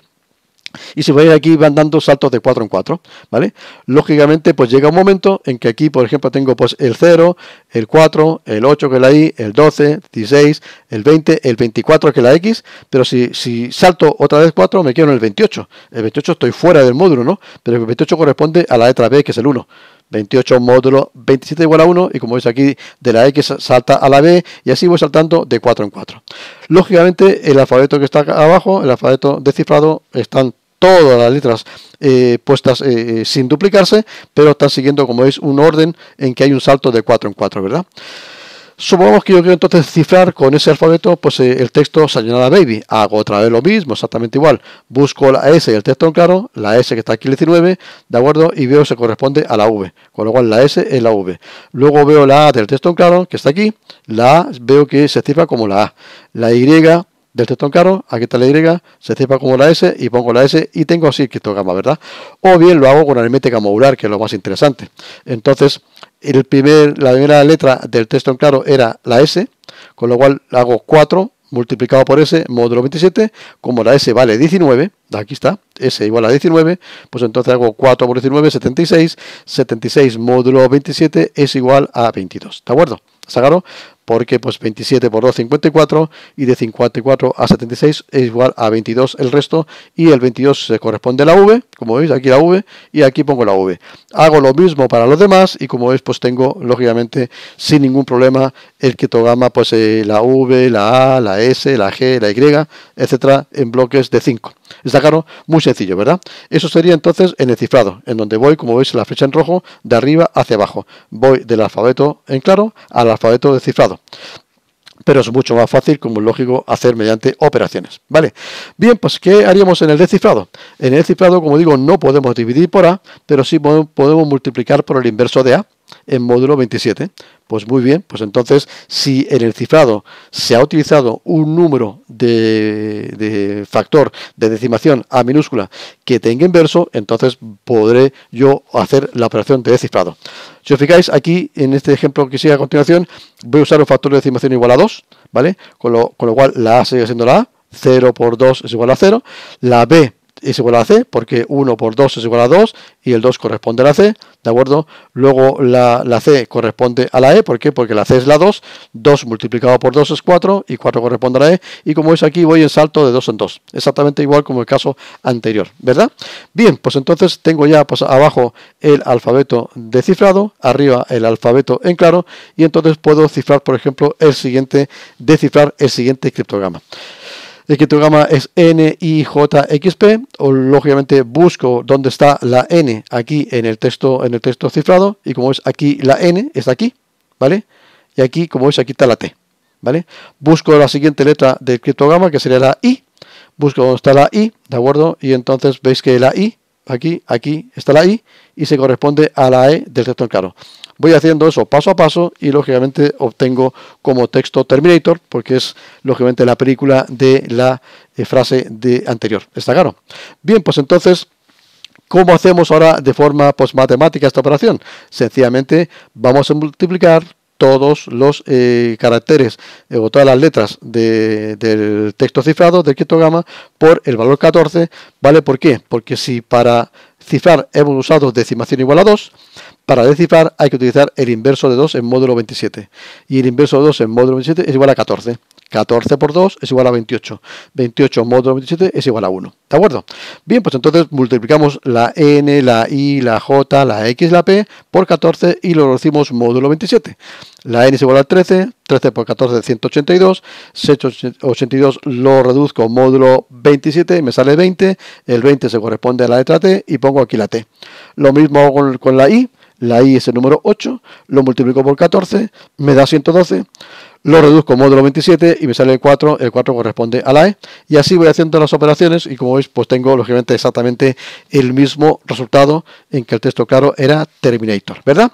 Y si veis aquí van dando saltos de 4 en 4, ¿vale? Lógicamente pues llega un momento en que aquí por ejemplo tengo pues el 0, el 4, el 8 que es la Y, el 12, 16, el 20, el 24 que es la X, pero si, si salto otra vez 4 me quedo en el 28. El 28 estoy fuera del módulo, ¿no? Pero el 28 corresponde a la letra B que es el 1. 28 módulo 27 igual a 1 y como veis aquí de la X salta a la B y así voy saltando de 4 en 4. Lógicamente el alfabeto que está abajo, el alfabeto descifrado, están todas las letras eh, puestas eh, eh, sin duplicarse, pero están siguiendo como veis un orden en que hay un salto de 4 en 4, ¿verdad? Supongamos que yo quiero entonces cifrar con ese alfabeto pues, eh, el texto Sayonara Baby. Hago otra vez lo mismo, exactamente igual. Busco la S y el texto en claro, la S que está aquí el 19, ¿de acuerdo? Y veo que se corresponde a la V, con lo cual la S es la V. Luego veo la A del texto en claro, que está aquí, la A veo que se cifra como la A. La Y del texto en claro, aquí está la Y, se cepa como la S y pongo la S y tengo así el gama, ¿verdad? O bien lo hago con aritmética modular, que es lo más interesante. Entonces, el primer, la primera letra del texto en claro era la S, con lo cual hago 4 multiplicado por S, módulo 27, como la S vale 19, aquí está, S igual a 19, pues entonces hago 4 por 19, 76, 76 módulo 27 es igual a 22, ¿de acuerdo? ¿Está porque pues 27 por 2, 54, y de 54 a 76 es igual a 22 el resto, y el 22 se corresponde a la V, como veis aquí la V, y aquí pongo la V. Hago lo mismo para los demás, y como veis pues tengo, lógicamente, sin ningún problema, el que pues eh, la V, la A, la S, la G, la Y, etcétera, en bloques de 5. ¿Está claro? Muy sencillo, ¿verdad? Eso sería entonces en el cifrado, en donde voy, como veis, la flecha en rojo, de arriba hacia abajo. Voy del alfabeto en claro al alfabeto de cifrado pero es mucho más fácil, como es lógico, hacer mediante operaciones. ¿Vale? Bien, pues ¿qué haríamos en el descifrado? En el descifrado, como digo, no podemos dividir por A, pero sí podemos multiplicar por el inverso de A, en módulo 27. Pues muy bien, pues entonces si en el cifrado se ha utilizado un número de, factor de decimación a minúscula que tenga inverso, entonces podré yo hacer la operación de descifrado. Si os fijáis aquí en este ejemplo que sigue a continuación, voy a usar un factor de decimación igual a 2, ¿vale? Con lo, con lo cual la A sigue siendo la A, 0 por 2 es igual a 0, la B es igual a C, porque 1 por 2 es igual a 2 y el 2 corresponde a la C, ¿de acuerdo? Luego la, C corresponde a la E, ¿por qué? Porque la C es la 2, 2 multiplicado por 2 es 4 y 4 corresponde a la E, y como veis aquí voy en salto de 2 en 2, exactamente igual como el caso anterior, ¿verdad? Bien, pues entonces tengo ya pues, abajo el alfabeto descifrado, arriba el alfabeto en claro, y entonces puedo cifrar, por ejemplo, el siguiente, descifrar el siguiente criptograma. El que tu gama es NIJXP, o lógicamente busco dónde está la N aquí en el texto, en el texto cifrado, y como es aquí la N, está aquí, ¿vale? Y aquí, como es, aquí está la T, ¿vale? Busco la siguiente letra del criptograma, que sería la I, busco dónde está la I, ¿de acuerdo? Y entonces veis que la I, aquí, aquí está la I, y se corresponde a la E del texto caro voy haciendo eso paso a paso y lógicamente obtengo como texto Terminator, porque es lógicamente la película de la eh, frase de anterior. ¿Está claro? Bien, pues entonces... ¿Cómo hacemos ahora de forma pues, matemática esta operación? Sencillamente vamos a multiplicar todos los eh, caracteres eh, o todas las letras del texto cifrado del criptograma por el valor 14, ¿vale? ¿Por qué? Porque si para cifrar hemos usado decimación igual a 2, para descifrar hay que utilizar el inverso de 2 en módulo 27. Y el inverso de 2 en módulo 27 es igual a 14. 14 por 2 es igual a 28. 28 módulo 27 es igual a 1. ¿De acuerdo? Bien, pues entonces multiplicamos la n, la i, la j, la x, la p por 14 y lo reducimos módulo 27. La n es igual a 13, 13 por 14 es 182, 682 lo reduzco módulo 27 y me sale 20, el 20 se corresponde a la letra t y pongo aquí la t. Lo mismo con la i, la i es el número 8, lo multiplico por 14, me da 112 lo reduzco módulo 27 y me sale el 4, el 4 corresponde a la E. Y así voy haciendo las operaciones y como veis pues tengo lógicamente exactamente el mismo resultado en que el texto claro era Terminator, ¿verdad?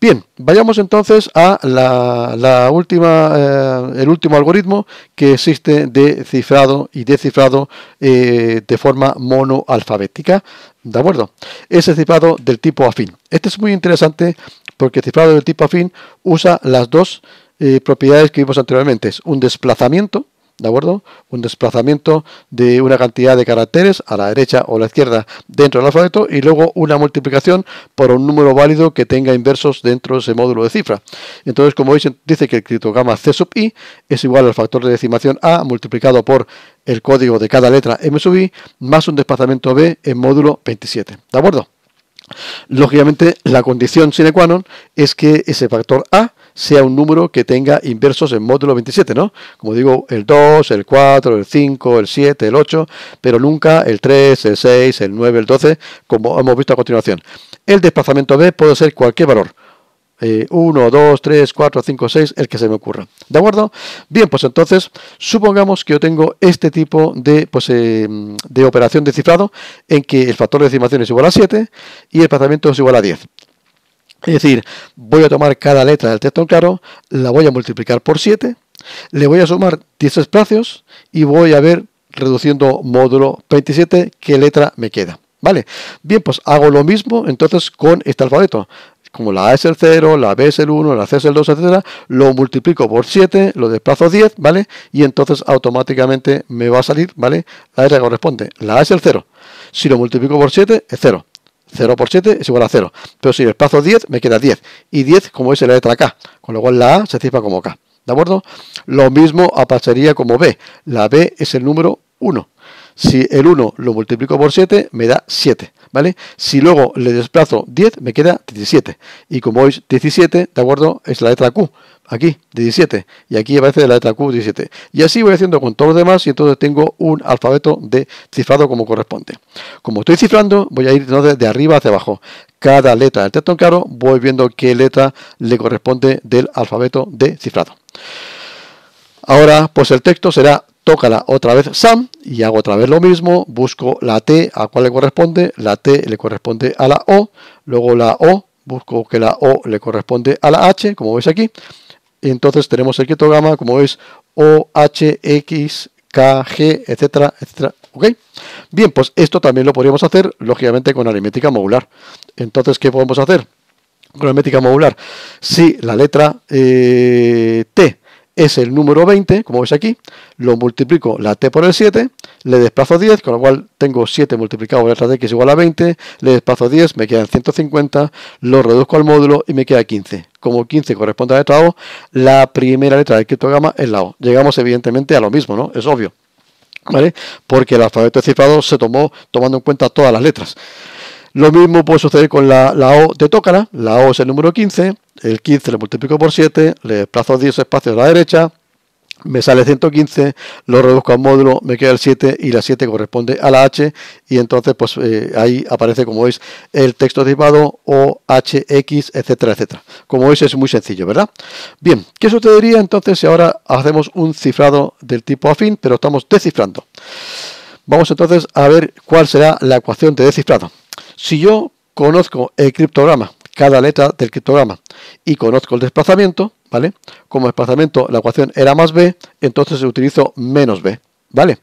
Bien, vayamos entonces a la, última, eh, el último algoritmo que existe de cifrado y descifrado eh, de forma monoalfabética. ¿De acuerdo? Es el cifrado del tipo afín. Este es muy interesante porque el cifrado del tipo afín usa las dos eh, propiedades que vimos anteriormente. Es un desplazamiento, ¿de acuerdo? Un desplazamiento de una cantidad de caracteres a la derecha o a la izquierda dentro del alfabeto y luego una multiplicación por un número válido que tenga inversos dentro de ese módulo de cifra. Entonces, como veis, dice que el criptograma C sub i es igual al factor de decimación A multiplicado por el código de cada letra M sub i más un desplazamiento B en módulo 27. ¿De acuerdo? Lógicamente, la condición sine qua non es que ese factor A sea un número que tenga inversos en módulo 27, ¿no? Como digo, el 2, el 4, el 5, el 7, el 8, pero nunca el 3, el 6, el 9, el 12, como hemos visto a continuación. El desplazamiento B puede ser cualquier valor. 1, 2, 3, 4, 5, 6, el que se me ocurra. ¿De acuerdo? Bien, pues entonces, supongamos que yo tengo este tipo de, pues, eh, de operación de cifrado en que el factor de decimación es igual a 7 y el desplazamiento es igual a 10. Es decir, voy a tomar cada letra del texto claro, la voy a multiplicar por 7, le voy a sumar 10 espacios y voy a ver, reduciendo módulo 27, qué letra me queda. ¿Vale? Bien, pues hago lo mismo entonces con este alfabeto. Como la A es el 0, la B es el 1, la C es el 2, etcétera, lo multiplico por 7, lo desplazo 10, ¿vale? Y entonces automáticamente me va a salir, ¿vale? La letra corresponde. La A es el 0. Si lo multiplico por 7, es 0. 0 por 7 es igual a 0. Pero si desplazo 10, me queda 10. Y 10 como es la letra K, con lo cual la A se cifra como K. ¿De acuerdo? Lo mismo aparecería como B. La B es el número 1. Si el 1 lo multiplico por 7, me da 7. ¿vale? Si luego le desplazo 10, me queda 17. Y como veis, 17, ¿de acuerdo? Es la letra Q, aquí, 17. Y aquí aparece la letra Q, 17. Y así voy haciendo con todos los demás y entonces tengo un alfabeto de cifrado como corresponde. Como estoy cifrando, voy a ir de arriba hacia abajo. Cada letra del texto en claro, voy viendo qué letra le corresponde del alfabeto de cifrado. Ahora, pues el texto será tócala otra vez Sam y hago otra vez lo mismo, busco la T a cuál le corresponde, la T le corresponde a la O, luego la O, busco que la O le corresponde a la H, como veis aquí, entonces tenemos el criptograma, como veis, O, H, X, K, G, etcétera, etcétera, ¿ok? Bien, pues esto también lo podríamos hacer, lógicamente, con aritmética modular. Entonces, ¿qué podemos hacer? Con aritmética modular, si la letra eh, T es el número 20, como veis aquí, lo multiplico la t por el 7, le desplazo 10, con lo cual tengo 7 multiplicado por la de x igual a 20, le desplazo 10, me quedan 150, lo reduzco al módulo y me queda 15. Como 15 corresponde a la O, la primera letra del criptograma es la O. Llegamos evidentemente a lo mismo, ¿no? Es obvio. ¿Vale? Porque el alfabeto cifrado se tomó tomando en cuenta todas las letras. Lo mismo puede suceder con la, O de Tócara, la O es el número 15, el 15 lo multiplico por 7, le desplazo 10 espacios a la derecha, me sale 115, lo reduzco a módulo, me queda el 7 y la 7 corresponde a la H y entonces pues eh, ahí aparece como veis el texto tipado o X etcétera, etcétera. Como veis es muy sencillo, ¿verdad? Bien, ¿qué sucedería entonces si ahora hacemos un cifrado del tipo afín, pero estamos descifrando? Vamos entonces a ver cuál será la ecuación de descifrado. Si yo conozco el criptograma, cada letra del criptograma, y conozco el desplazamiento, ¿vale? Como desplazamiento la ecuación era más b, entonces utilizo menos b. ¿Vale?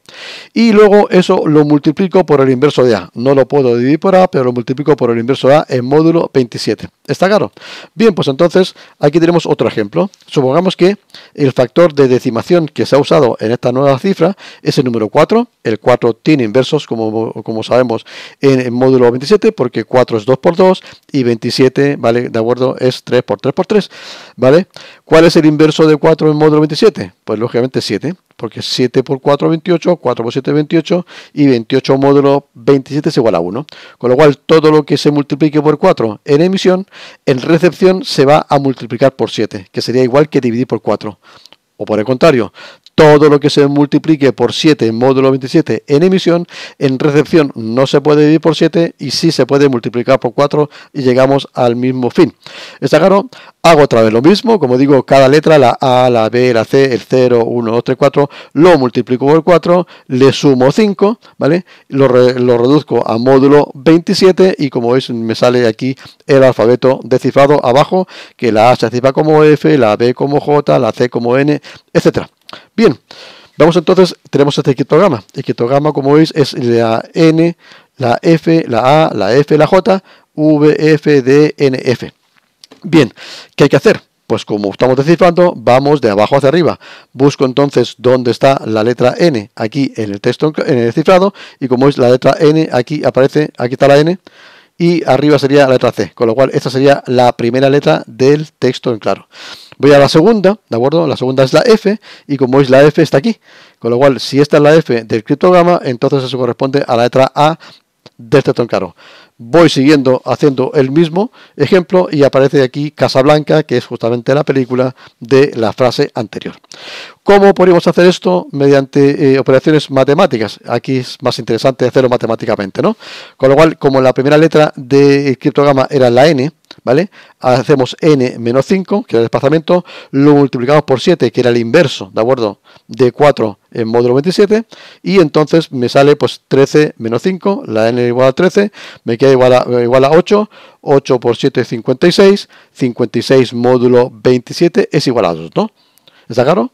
Y luego eso lo multiplico por el inverso de A. No lo puedo dividir por A, pero lo multiplico por el inverso de A en módulo 27. ¿Está claro? Bien, pues entonces aquí tenemos otro ejemplo. Supongamos que el factor de decimación que se ha usado en esta nueva cifra es el número 4. El 4 tiene inversos, como, como sabemos, en, en módulo 27, porque 4 es 2 por 2 y 27, ¿vale? De acuerdo, es 3 por 3 por 3, ¿vale? ¿Cuál es el inverso de 4 en módulo 27? Pues lógicamente 7 porque 7 por 4, 28, 4 por 7, 28, y 28 módulo 27 es igual a 1. Con lo cual, todo lo que se multiplique por 4 en emisión, en recepción se va a multiplicar por 7, que sería igual que dividir por 4. O por el contrario, todo lo que se multiplique por 7 en módulo 27 en emisión, en recepción no se puede dividir por 7 y sí se puede multiplicar por 4 y llegamos al mismo fin. ¿Está claro? Hago otra vez lo mismo, como digo, cada letra, la A, la B, la C, el 0, 1, 2, 3, 4, lo multiplico por 4, le sumo 5, ¿vale? Lo, reduzco a módulo 27 y como veis me sale aquí el alfabeto descifrado abajo, que la A se cifra como F, la B como J, la C como N, etcétera. Bien, vamos entonces, tenemos este criptograma. El criptograma, como veis, es la N, la F, la A, la F, la J, V, F, D, N, F. Bien, ¿qué hay que hacer? Pues como estamos descifrando, vamos de abajo hacia arriba. Busco entonces dónde está la letra N, aquí en el texto, en el cifrado, y como es la letra N, aquí aparece, aquí está la N, y arriba sería la letra C, con lo cual esta sería la primera letra del texto en claro. Voy a la segunda, ¿de acuerdo? La segunda es la F, y como veis la F está aquí. Con lo cual, si esta es la F del criptograma, entonces eso corresponde a la letra A de este troncaro. Voy siguiendo haciendo el mismo ejemplo y aparece aquí Casablanca, que es justamente la película de la frase anterior. ¿Cómo podemos hacer esto? Mediante eh, operaciones matemáticas. Aquí es más interesante hacerlo matemáticamente, ¿no? Con lo cual, como la primera letra del criptograma era la N, ¿vale? Hacemos n menos 5, que era el desplazamiento, lo multiplicamos por 7, que era el inverso, ¿de acuerdo? De 4 en módulo 27, y entonces me sale pues 13 menos 5, la n igual a 13, me queda igual a, igual a 8, 8 por 7 es 56, 56 módulo 27 es igual a 2, ¿no? ¿Está claro?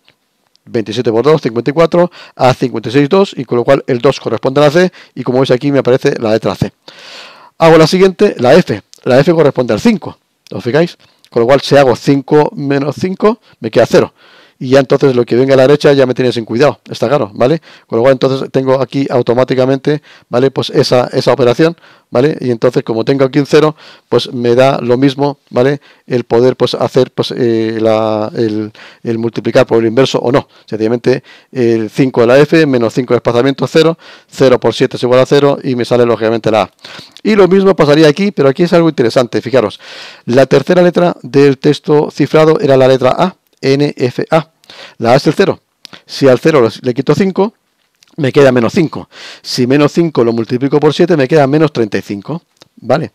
27 por 2, 54, a 56, 2, y con lo cual el 2 corresponde a la C, y como veis aquí me aparece la letra C. Hago la siguiente, la F la f corresponde al 5, ¿os fijáis? Con lo cual si hago 5 menos 5 me queda 0 y ya entonces lo que venga a la derecha ya me tiene sin cuidado, está claro, ¿vale? Con lo cual entonces tengo aquí automáticamente, ¿vale? Pues esa, esa operación, ¿vale? Y entonces como tengo aquí un cero, pues me da lo mismo, ¿vale? El poder pues hacer pues eh, el, multiplicar por el inverso o no. Sencillamente el 5 de la F menos 5 de desplazamiento 0, 0 por 7 es igual a 0 y me sale lógicamente la A. Y lo mismo pasaría aquí, pero aquí es algo interesante, fijaros. La tercera letra del texto cifrado era la letra A, NFA. La A es el 0. Si al 0 le quito 5, me queda menos 5. Si menos 5 lo multiplico por 7, me queda menos 35. ¿Vale?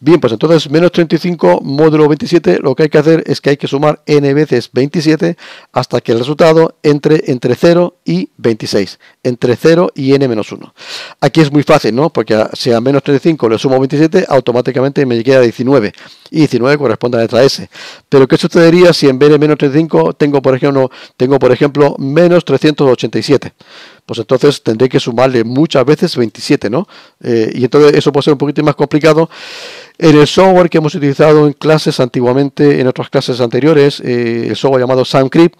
Bien, pues entonces menos 35 módulo 27, lo que hay que hacer es que hay que sumar n veces 27 hasta que el resultado entre entre 0 y 26, entre 0 y n menos 1. Aquí es muy fácil, ¿no? Porque si a menos 35 le sumo 27, automáticamente me queda 19, y 19 corresponde a la letra S. Pero ¿qué sucedería si en vez de menos 35 tengo, por ejemplo, tengo, por ejemplo menos 387? pues entonces tendré que sumarle muchas veces 27, ¿no? Eh, y entonces eso puede ser un poquito más complicado. En el software que hemos utilizado en clases antiguamente, en otras clases anteriores, eh, el software llamado Soundcrypt,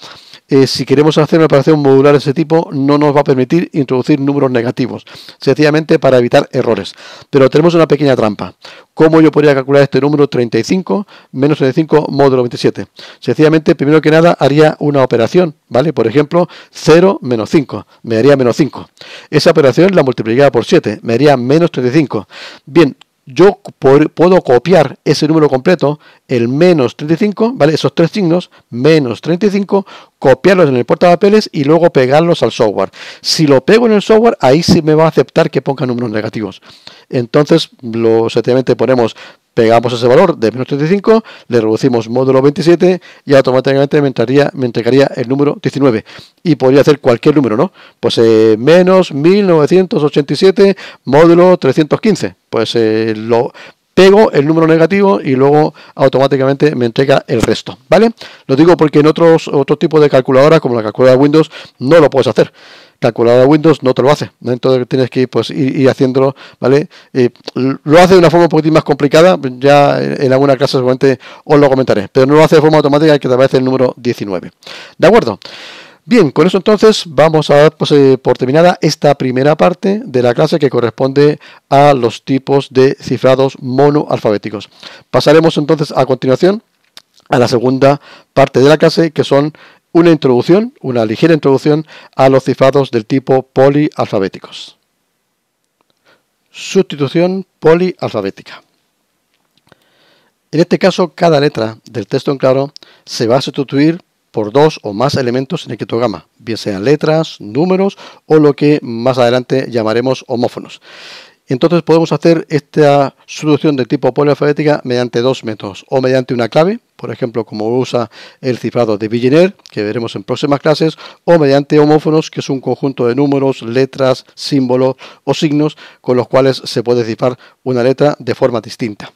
eh, si queremos hacer una operación modular de ese tipo, no nos va a permitir introducir números negativos, sencillamente para evitar errores. Pero tenemos una pequeña trampa. ¿Cómo yo podría calcular este número 35 menos 35 módulo 27? Sencillamente, primero que nada, haría una operación, ¿vale? Por ejemplo, 0 menos 5, me daría menos 5. Esa operación la multiplicaría por 7, me daría menos 35. Bien, yo puedo copiar ese número completo, el menos 35, ¿vale? Esos tres signos, menos 35, copiarlos en el portapapeles y luego pegarlos al software. Si lo pego en el software, ahí sí me va a aceptar que ponga números negativos. Entonces, lo sencillamente ponemos pegamos ese valor de menos 35, le reducimos módulo 27 y automáticamente me, me entregaría el número 19. Y podría hacer cualquier número, ¿no? Pues eh, menos 1987 módulo 315. Pues eh, lo pego el número negativo y luego automáticamente me entrega el resto, ¿vale? Lo digo porque en otros, otros tipos de calculadoras, como la calculadora de Windows, no lo puedes hacer calculadora Windows no te lo hace. Entonces tienes que ir, pues, ir, haciéndolo, ¿vale? lo hace de una forma un poquitín más complicada, ya en alguna clase seguramente os lo comentaré, pero no lo hace de forma automática, que te aparece el número 19. ¿De acuerdo? Bien, con eso entonces vamos a dar pues, eh, por terminada esta primera parte de la clase que corresponde a los tipos de cifrados monoalfabéticos. Pasaremos entonces a continuación a la segunda parte de la clase, que son una introducción, una ligera introducción a los cifrados del tipo polialfabéticos. Sustitución polialfabética. En este caso, cada letra del texto en claro se va a sustituir por dos o más elementos en el criptograma, bien sean letras, números o lo que más adelante llamaremos homófonos. Entonces podemos hacer esta sustitución de tipo polialfabética mediante dos métodos, o mediante una clave, por ejemplo, como usa el cifrado de Villeneuve, que veremos en próximas clases, o mediante homófonos, que es un conjunto de números, letras, símbolos o signos con los cuales se puede cifrar una letra de forma distinta.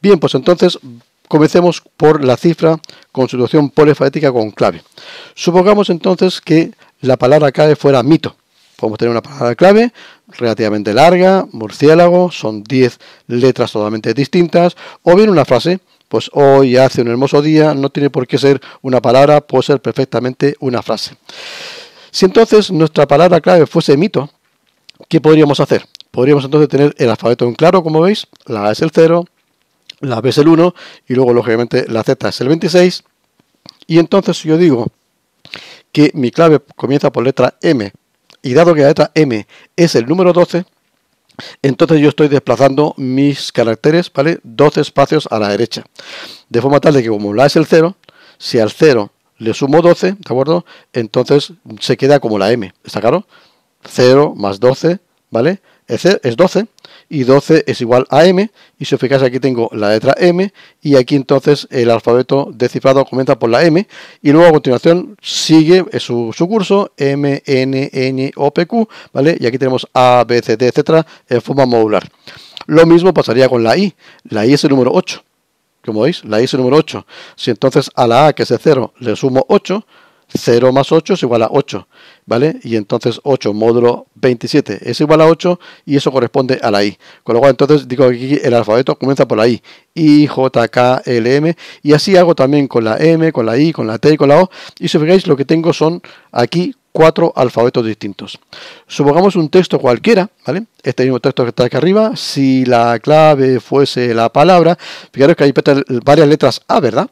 Bien, pues entonces comencemos por la cifra con situación polifacética con clave. Supongamos entonces que la palabra clave fuera mito. Podemos tener una palabra clave relativamente larga, murciélago, son 10 letras totalmente distintas, o bien una frase pues hoy hace un hermoso día, no tiene por qué ser una palabra, puede ser perfectamente una frase. Si entonces nuestra palabra clave fuese mito, ¿qué podríamos hacer? Podríamos entonces tener el alfabeto en claro, como veis, la A es el 0, la B es el 1 y luego lógicamente la Z es el 26. Y entonces si yo digo que mi clave comienza por letra M y dado que la letra M es el número 12, entonces yo estoy desplazando mis caracteres, ¿vale? 12 espacios a la derecha. De forma tal de que como la es el 0, si al 0 le sumo 12, ¿de acuerdo? Entonces se queda como la M, ¿está claro? 0 más 12, ¿vale? Es 12, y 12 es igual a m y si os fijáis aquí tengo la letra m y aquí entonces el alfabeto descifrado comienza por la m y luego a continuación sigue su, curso m, n, n, o, p, q, ¿vale? Y aquí tenemos a, b, c, d, etcétera en forma modular. Lo mismo pasaría con la i, la i es el número 8, como veis, la i es el número 8. Si entonces a la a que es el 0 le sumo 8, 0 más 8 es igual a 8, ¿vale? Y entonces 8 módulo 27 es igual a 8 y eso corresponde a la I. Con lo cual entonces digo que aquí el alfabeto comienza por la I. I, J, K, L, M. Y así hago también con la M, con la I, con la T y con la O. Y si fijáis lo que tengo son aquí cuatro alfabetos distintos. Supongamos un texto cualquiera, ¿vale? Este mismo texto que está aquí arriba, si la clave fuese la palabra, fijaros que hay varias letras A, ¿verdad?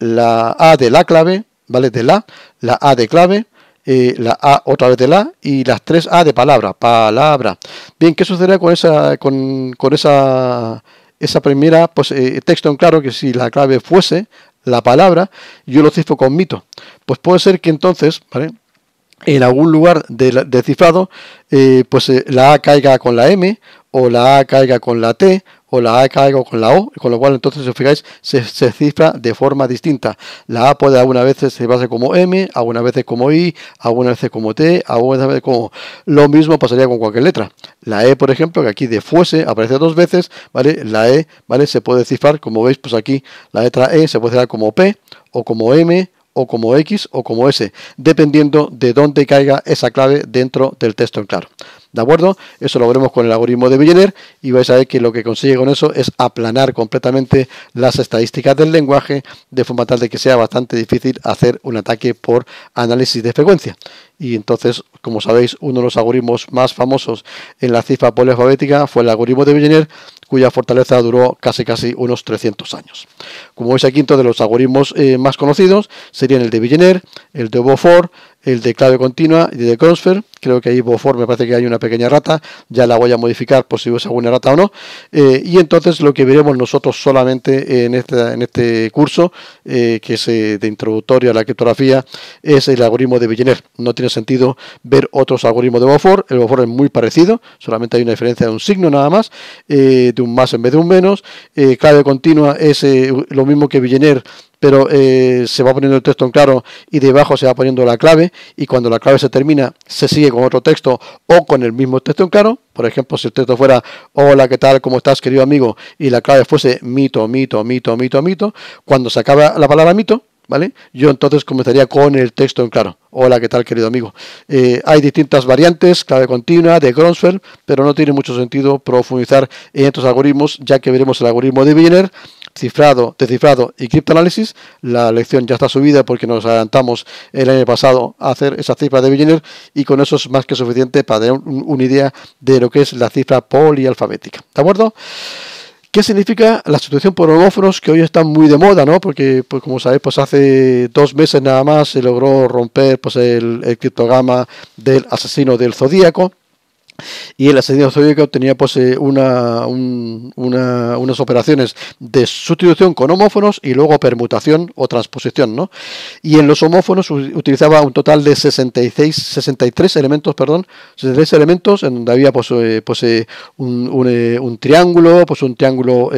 La A de la clave, ¿vale? De la, la A de clave, eh, la A otra vez de la y las tres A de palabra, palabra. Bien, ¿qué sucederá con esa, con, esa, esa primera, pues eh, texto en claro que si la clave fuese la palabra, yo lo cifro con mito? Pues puede ser que entonces, ¿vale? En algún lugar de, cifrado, eh, pues la A caiga con la M, o la A caiga con la T, o la A caigo con la O, con lo cual entonces si os fijáis se, cifra de forma distinta. La A puede algunas veces se como M, algunas veces como I, algunas veces como T, algunas veces como... Lo mismo pasaría con cualquier letra. La E, por ejemplo, que aquí de fuese aparece dos veces, ¿vale? La E, ¿vale? Se puede cifrar, como veis, pues aquí la letra E se puede cifrar como P o como M o como X o como S, dependiendo de dónde caiga esa clave dentro del texto en claro. ¿De acuerdo? Eso lo veremos con el algoritmo de Billionaire, y vais a ver que lo que consigue con eso es aplanar completamente las estadísticas del lenguaje de forma tal de que sea bastante difícil hacer un ataque por análisis de frecuencia. Y entonces, como sabéis, uno de los algoritmos más famosos en la cifra polialfabética fue el algoritmo de Villeneuve, cuya fortaleza duró casi casi unos 300 años. Como veis aquí, entonces los algoritmos eh, más conocidos serían el de Villeneuve, el de Beaufort, el de clave continua y de transfer. Creo que ahí Beaufort me parece que hay una pequeña rata, ya la voy a modificar por si hubiese alguna rata o no. Eh, y entonces lo que veremos nosotros solamente en este, en este curso, eh, que es eh, de introductorio a la criptografía, es el algoritmo de Villeneuve. No tiene sentido ver otros algoritmos de Beaufort, el Beaufort es muy parecido, solamente hay una diferencia de un signo nada más, de un más en vez de un menos. clave continua es lo mismo que Villeneuve pero eh, se va poniendo el texto en claro y debajo se va poniendo la clave y cuando la clave se termina se sigue con otro texto o con el mismo texto en claro. Por ejemplo, si el texto fuera Hola, ¿qué tal? ¿Cómo estás, querido amigo? y la clave fuese mito, mito, mito, mito, mito, cuando se acaba la palabra mito, ¿Vale? Yo entonces comenzaría con el texto en claro. Hola, ¿qué tal, querido amigo? Eh, hay distintas variantes, clave continua, de Gronsfeld, pero no tiene mucho sentido profundizar en estos algoritmos, ya que veremos el algoritmo de Wiener, cifrado, descifrado y criptoanálisis. La lección ya está subida porque nos adelantamos el año pasado a hacer esa cifra de Wiener y con eso es más que suficiente para tener una idea de lo que es la cifra polialfabética. ¿De acuerdo? ¿Qué significa la situación por homófonos que hoy está muy de moda, ¿no? Porque, pues, como sabéis, pues hace dos meses nada más se logró romper pues, el, el criptograma del asesino del zodíaco y el ascendido soviético tenía pues, eh, una, unas operaciones de sustitución con homófonos y luego permutación o transposición. ¿no? Y en los homófonos utilizaba un total de 66, 63 elementos, perdón, 63 elementos en donde había pues, eh, pues eh, un, un, triángulo, pues un triángulo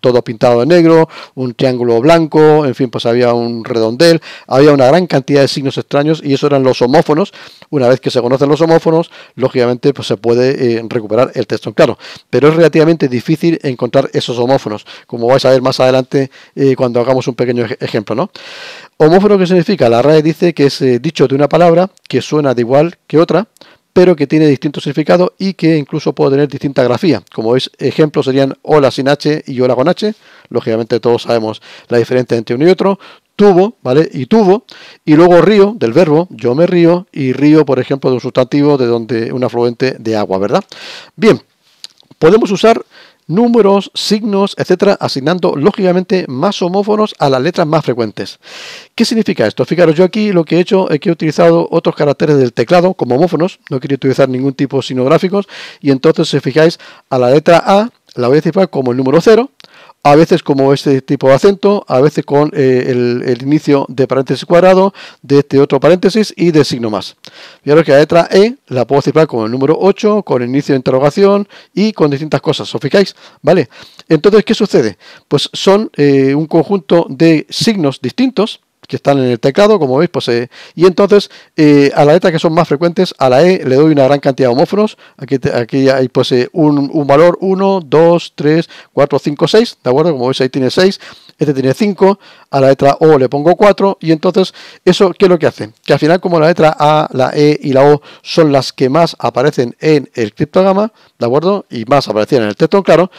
todo pintado de negro, un triángulo blanco, en fin, pues había un redondel, había una gran cantidad de signos extraños y eso eran los homófonos. Una vez que se conocen los homófonos, lógicamente pues, se puede eh, recuperar el texto claro. Pero es relativamente difícil encontrar esos homófonos, como vais a ver más adelante eh, cuando hagamos un pequeño ejemplo. ¿no? Homófono, ¿qué significa? La RAE dice que es eh, dicho de una palabra que suena de igual que otra, pero que tiene distinto significado y que incluso puede tener distinta grafía. Como veis, ejemplos serían hola sin H y hola con H. Lógicamente todos sabemos la diferencia entre uno y otro tuvo, ¿vale? Y tuvo, y luego río, del verbo, yo me río, y río, por ejemplo, de un sustantivo de donde un afluente de agua, ¿verdad? Bien, podemos usar números, signos, etcétera, asignando lógicamente más homófonos a las letras más frecuentes. ¿Qué significa esto? Fijaros, yo aquí lo que he hecho es que he utilizado otros caracteres del teclado como homófonos, no quería utilizar ningún tipo de gráficos. y entonces si fijáis, a la letra A la voy a decir como el número 0, a veces como este tipo de acento, a veces con eh, el, inicio de paréntesis cuadrado, de este otro paréntesis y de signo más. Fijaros que la letra E la puedo cifrar con el número 8, con el inicio de interrogación y con distintas cosas, ¿os fijáis? ¿Vale? Entonces, ¿qué sucede? Pues son eh, un conjunto de signos distintos, que están en el teclado, como veis, pues eh, y entonces eh, a la letra que son más frecuentes, a la E le doy una gran cantidad de homófonos, aquí, aquí hay pues eh, un, valor 1, 2, 3, 4, 5, 6, ¿de acuerdo? Como veis ahí tiene 6, este tiene 5, a la letra O le pongo 4 y entonces eso ¿qué es lo que hace? Que al final como la letra A, la E y la O son las que más aparecen en el criptograma, ¿de acuerdo? Y más aparecen en el texto, claro,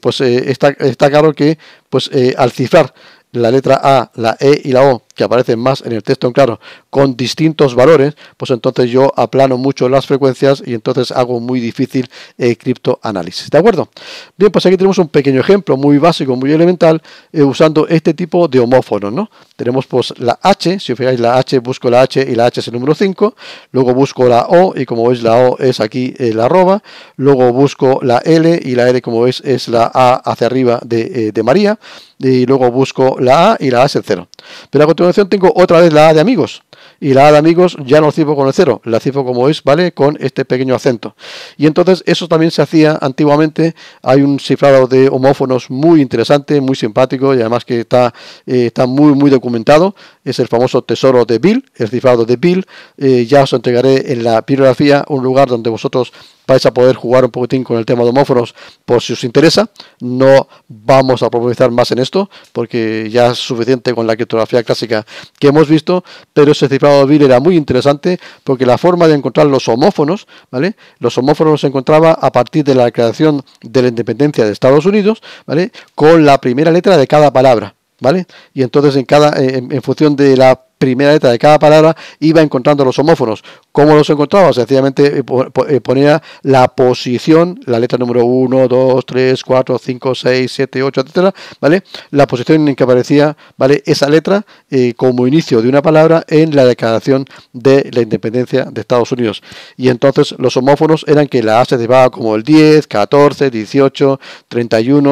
pues está, está claro que pues al cifrar la letra A, la E y la O que aparecen más en el texto en claro, con distintos valores, pues entonces yo aplano mucho las frecuencias y entonces hago muy difícil el criptoanálisis. ¿De acuerdo? Bien, pues aquí tenemos un pequeño ejemplo muy básico, muy elemental, eh, usando este tipo de homófonos, ¿no? Tenemos pues la H, si os fijáis la H, busco la H y la H es el número 5, luego busco la O y como veis la O es aquí el eh, arroba, luego busco la L y la L como veis es la A hacia arriba de, eh, de María, y luego busco la A y la A es el 0. Pero tengo otra vez la A de amigos. Y la A de amigos ya no cifro con el cero, la cifro como es, ¿vale? Con este pequeño acento. Y entonces eso también se hacía antiguamente. Hay un cifrado de homófonos muy interesante, muy simpático y además que está, eh, está muy, muy documentado. Es el famoso tesoro de Bill, el cifrado de Bill. Eh, ya os entregaré en la bibliografía un lugar donde vosotros vais a poder jugar un poquitín con el tema de homófonos por si os interesa. No vamos a profundizar más en esto porque ya es suficiente con la criptografía clásica que hemos visto, pero ese cifrado de Bill era muy interesante porque la forma de encontrar los homófonos, ¿vale? Los homófonos se encontraba a partir de la creación de la independencia de Estados Unidos, ¿vale? Con la primera letra de cada palabra. ¿Vale? Y entonces en cada en función de la primera letra de cada palabra iba encontrando los homófonos. ¿Cómo los encontraba? Sencillamente eh, eh, ponía la posición, la letra número 1, 2, 3, 4, 5, 6, 7, 8, etcétera, ¿vale? La posición en que aparecía, ¿vale? Esa letra eh, como inicio de una palabra en la declaración de la independencia de Estados Unidos. Y entonces los homófonos eran que la A se llevaba como el 10, 14, 18, 31,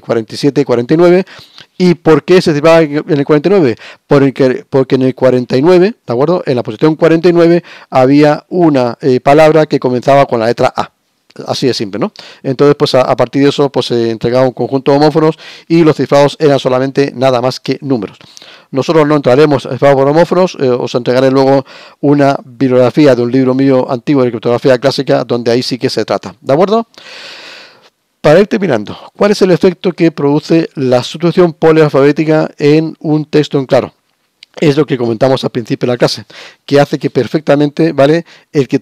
47 47, 49 ¿Y por qué se cifraba en el 49? Porque, porque en el 49, ¿de acuerdo? En la posición 49 había una eh, palabra que comenzaba con la letra A. Así de simple, ¿no? Entonces, pues a, partir de eso, pues se entregaba un conjunto de homófonos y los cifrados eran solamente nada más que números. Nosotros no entraremos en cifrados por homófonos, eh, os entregaré luego una bibliografía de un libro mío antiguo de criptografía clásica, donde ahí sí que se trata, ¿de acuerdo? para ir terminando, ¿cuál es el efecto que produce la sustitución polialfabética en un texto en claro? Es lo que comentamos al principio de la clase, que hace que perfectamente, ¿vale? El que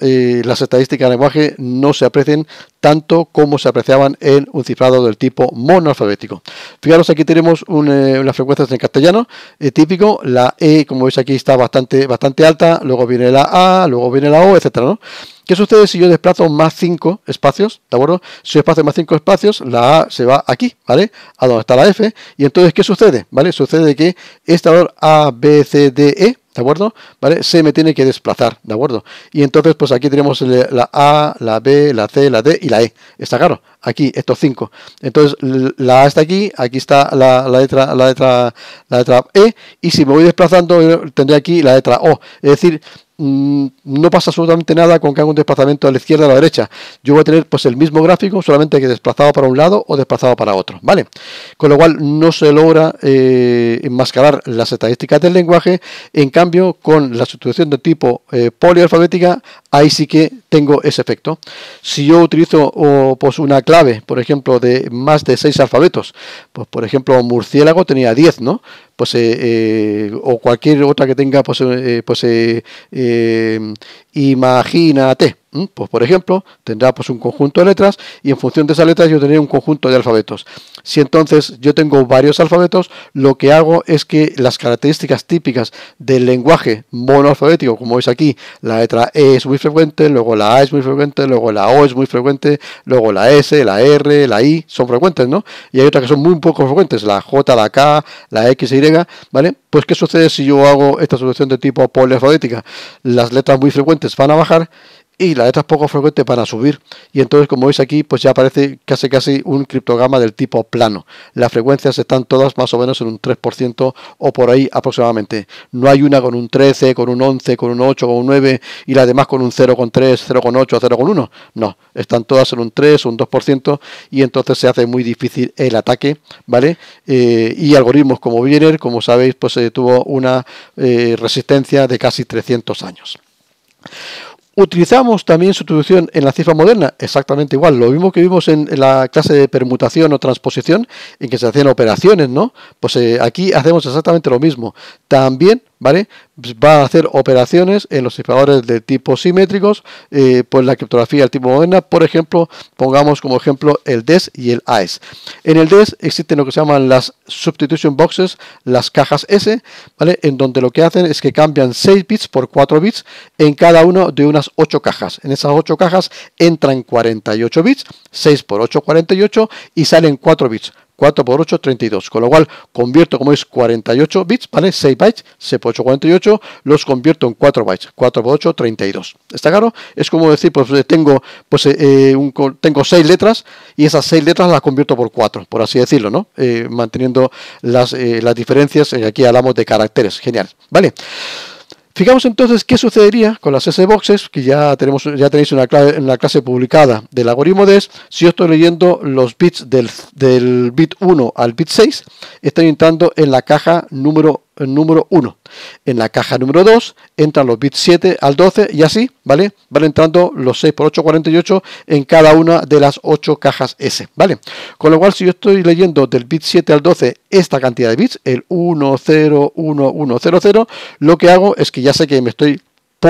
eh, las estadísticas de lenguaje no se aprecien tanto como se apreciaban en un cifrado del tipo monoalfabético. Fijaros, aquí tenemos un, eh, unas frecuencias en castellano eh, típico, la E, como veis aquí, está bastante, bastante alta, luego viene la A, luego viene la O, etcétera, ¿no? ¿Qué sucede si yo desplazo más 5 espacios? ¿De acuerdo? Si yo desplazo más 5 espacios, la A se va aquí, ¿vale? A donde está la F. Y entonces, ¿qué sucede? ¿Vale? Sucede que esta valor A, B, C, D, E, ¿de acuerdo? ¿Vale? Se me tiene que desplazar, ¿de acuerdo? Y entonces, pues aquí tenemos la A, la B, la C, la D y la E. Está claro, aquí, estos cinco. Entonces, la A está aquí, aquí está la, la, letra, la, letra, la letra E, y si me voy desplazando, tendré aquí la letra O. Es decir, Mm, no pasa absolutamente nada con que haga un desplazamiento a la izquierda o a la derecha. Yo voy a tener pues el mismo gráfico, solamente que desplazado para un lado o desplazado para otro, ¿vale? Con lo cual no se logra eh, enmascarar las estadísticas del lenguaje, en cambio con la sustitución de tipo eh, polialfabética, ahí sí que tengo ese efecto. Si yo utilizo pues una clave, por ejemplo, de más de seis alfabetos, pues por ejemplo murciélago tenía 10, ¿no? Pues eh, eh, o cualquier otra que tenga, pues, eh, pues imagínate pues, por ejemplo, tendrá pues, un conjunto de letras y en función de esas letras yo tendría un conjunto de alfabetos. Si entonces yo tengo varios alfabetos, lo que hago es que las características típicas del lenguaje monoalfabético, como veis aquí, la letra E es muy frecuente, luego la A es muy frecuente, luego la O es muy frecuente, luego la S, la R, la I, son frecuentes, ¿no? Y hay otras que son muy poco frecuentes, la J, la K, la X, Y, ¿vale? Pues, ¿qué sucede si yo hago esta solución de tipo polialfabética? Las letras muy frecuentes van a bajar y las estas poco frecuentes van a subir y entonces como veis aquí pues ya aparece casi casi un criptograma del tipo plano las frecuencias están todas más o menos en un 3% o por ahí aproximadamente no hay una con un 13 con un 11 con un 8 con un 9 y las demás con un 0 con 3 0 con 8 0 con 1 no están todas en un 3 un 2% y entonces se hace muy difícil el ataque vale eh, y algoritmos como Wiener como sabéis pues se eh, tuvo una eh, resistencia de casi 300 años Utilizamos también sustitución en la cifra moderna, exactamente igual, lo mismo que vimos en, la clase de permutación o transposición, en que se hacían operaciones, ¿no? Pues eh, aquí hacemos exactamente lo mismo. También ¿vale? Pues va a hacer operaciones en los cifradores de tipo simétricos, eh, pues la criptografía del tipo moderna, por ejemplo, pongamos como ejemplo el DES y el AES. En el DES existen lo que se llaman las substitution boxes, las cajas S, ¿vale? En donde lo que hacen es que cambian 6 bits por 4 bits en cada uno de unas 8 cajas. En esas 8 cajas entran 48 bits, 6 por 8, 48 y salen 4 bits 4 por 8, 32. Con lo cual convierto, como es 48 bits, ¿vale? 6 bytes, 6 por 8, 48, los convierto en 4 bytes. 4 por 8, 32. ¿Está claro? Es como decir, pues eh, tengo, pues, eh, eh, un, tengo 6 letras y esas 6 letras las convierto por 4, por así decirlo, ¿no? manteniendo las, las diferencias. Aquí hablamos de caracteres. Genial. ¿Vale? Fijamos entonces qué sucedería con las S-boxes, que ya, tenemos, ya tenéis una clave en la clase publicada del algoritmo DES, si yo estoy leyendo los bits del, del bit 1 al bit 6, estoy entrando en la caja número número 1. En la caja número 2 entran los bits 7 al 12 y así, ¿vale? Van entrando los 6 por 8, 48 en cada una de las 8 cajas S, ¿vale? Con lo cual, si yo estoy leyendo del bit 7 al 12 esta cantidad de bits, el 1, 0, 1, 1, 0, 0, lo que hago es que ya sé que me estoy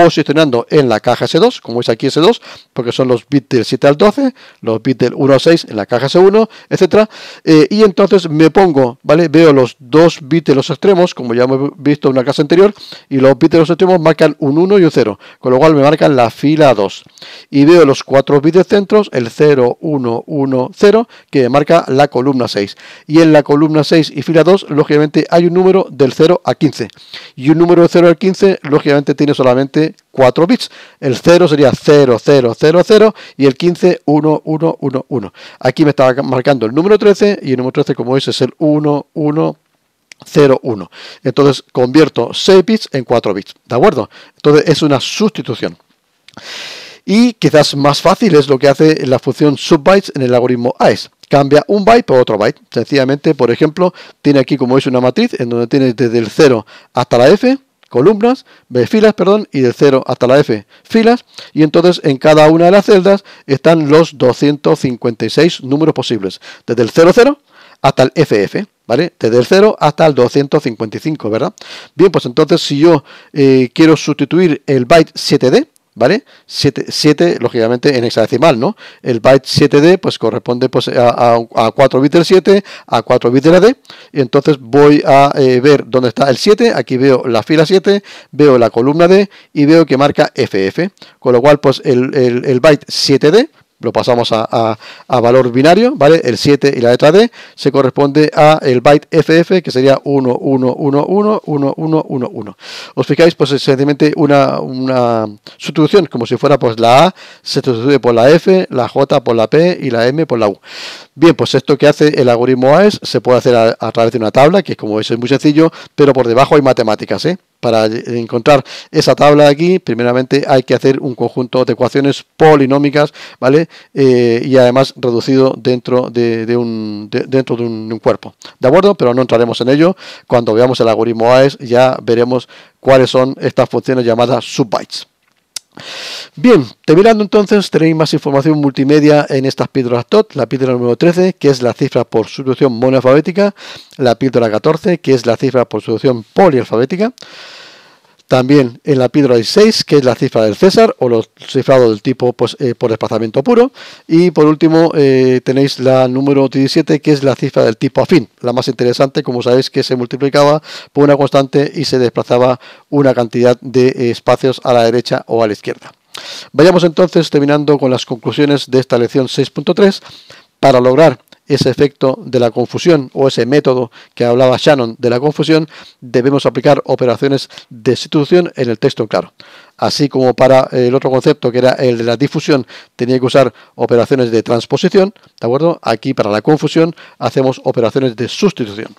posicionando en la caja S2, como es aquí S2, porque son los bits del 7 al 12, los bits del 1 al 6 en la caja S1, etcétera eh, y entonces me pongo, ¿vale? Veo los dos bits de los extremos, como ya hemos visto en una casa anterior, y los bits de los extremos marcan un 1 y un 0, con lo cual me marcan la fila 2. Y veo los cuatro bits de centros, el 0, 1, 1, 0, que marca la columna 6. Y en la columna 6 y fila 2, lógicamente hay un número del 0 a 15. Y un número de 0 al 15, lógicamente tiene solamente 4 bits. El 0 sería 0, 0, 0, 0 y el 15 1, 1, 1, 1. Aquí me estaba marcando el número 13 y el número 13 como veis es el 1, 1, 0, 1. Entonces convierto 6 bits en 4 bits. ¿De acuerdo? Entonces es una sustitución. Y quizás más fácil es lo que hace la función subbytes en el algoritmo ICE cambia un byte por otro byte. Sencillamente, por ejemplo, tiene aquí como veis una matriz en donde tiene desde el 0 hasta la F columnas, B filas, perdón, y del 0 hasta la F, filas, y entonces en cada una de las celdas están los 256 números posibles, desde el 00 hasta el FF, ¿vale? Desde el 0 hasta el 255, ¿verdad? Bien, pues entonces si yo eh, quiero sustituir el byte 7D, ¿vale? 7, lógicamente en hexadecimal, ¿no? El byte 7D pues corresponde pues, a, 4 bits del 7, a 4 bits de la D, y entonces voy a eh, ver dónde está el 7, aquí veo la fila 7, veo la columna D y veo que marca FF, con lo cual pues el, el byte 7D lo pasamos a, a, valor binario, ¿vale? El 7 y la letra D se corresponde a el byte FF, que sería 1, 1, 1, 1, 1, 1, 1, Os fijáis, pues es sencillamente una, una sustitución, como si fuera pues la A, se sustituye por la F, la J por la P y la M por la U. Bien, pues esto que hace el algoritmo AES se puede hacer a, través de una tabla, que como veis es muy sencillo, pero por debajo hay matemáticas, ¿eh? para eh, encontrar esa tabla aquí, primeramente hay que hacer un conjunto de ecuaciones polinómicas, ¿vale? Eh, y además reducido dentro de, un, dentro de un, cuerpo, ¿de acuerdo? Pero no entraremos en ello. Cuando veamos el algoritmo AES ya veremos cuáles son estas funciones llamadas subbytes. Bien, terminando entonces, tenéis más información multimedia en estas píldoras TOT, la píldora número 13, que es la cifra por solución monoalfabética, la píldora 14, que es la cifra por solución polialfabética, también en la piedra hay 6, que es la cifra del César o los cifrados del tipo pues, eh, por desplazamiento puro. Y por último eh, tenéis la número 17, que es la cifra del tipo afín, la más interesante, como sabéis, que se multiplicaba por una constante y se desplazaba una cantidad de eh, espacios a la derecha o a la izquierda. Vayamos entonces terminando con las conclusiones de esta lección 6.3. Para lograr ese efecto de la confusión o ese método que hablaba Shannon de la confusión, debemos aplicar operaciones de sustitución en el texto claro. Así como para eh, el otro concepto que era el de la difusión, tenía que usar operaciones de transposición, ¿de acuerdo? Aquí para la confusión hacemos operaciones de sustitución,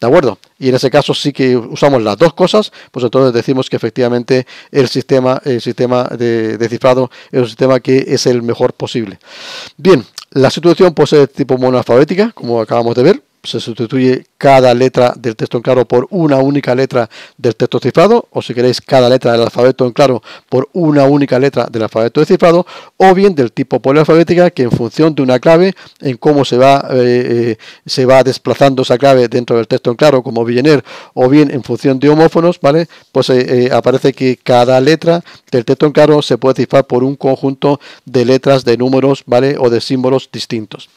¿de acuerdo? Y en ese caso sí que usamos las dos cosas, pues entonces decimos que efectivamente el sistema, el sistema de, de cifrado es un sistema que es el mejor posible. Bien, la situación puede ser tipo monalfabética, como acabamos de ver, se sustituye cada letra del texto en claro por una única letra del texto cifrado, o si queréis cada letra del alfabeto en claro por una única letra del alfabeto cifrado, o bien del tipo polialfabética que en función de una clave, en cómo se va, eh, eh, se va desplazando esa clave dentro del texto en claro como Villeneuve, o bien en función de homófonos, ¿vale? Pues eh, aparece que cada letra del texto en claro se puede cifrar por un conjunto de letras, de números, ¿vale? O de símbolos distintos.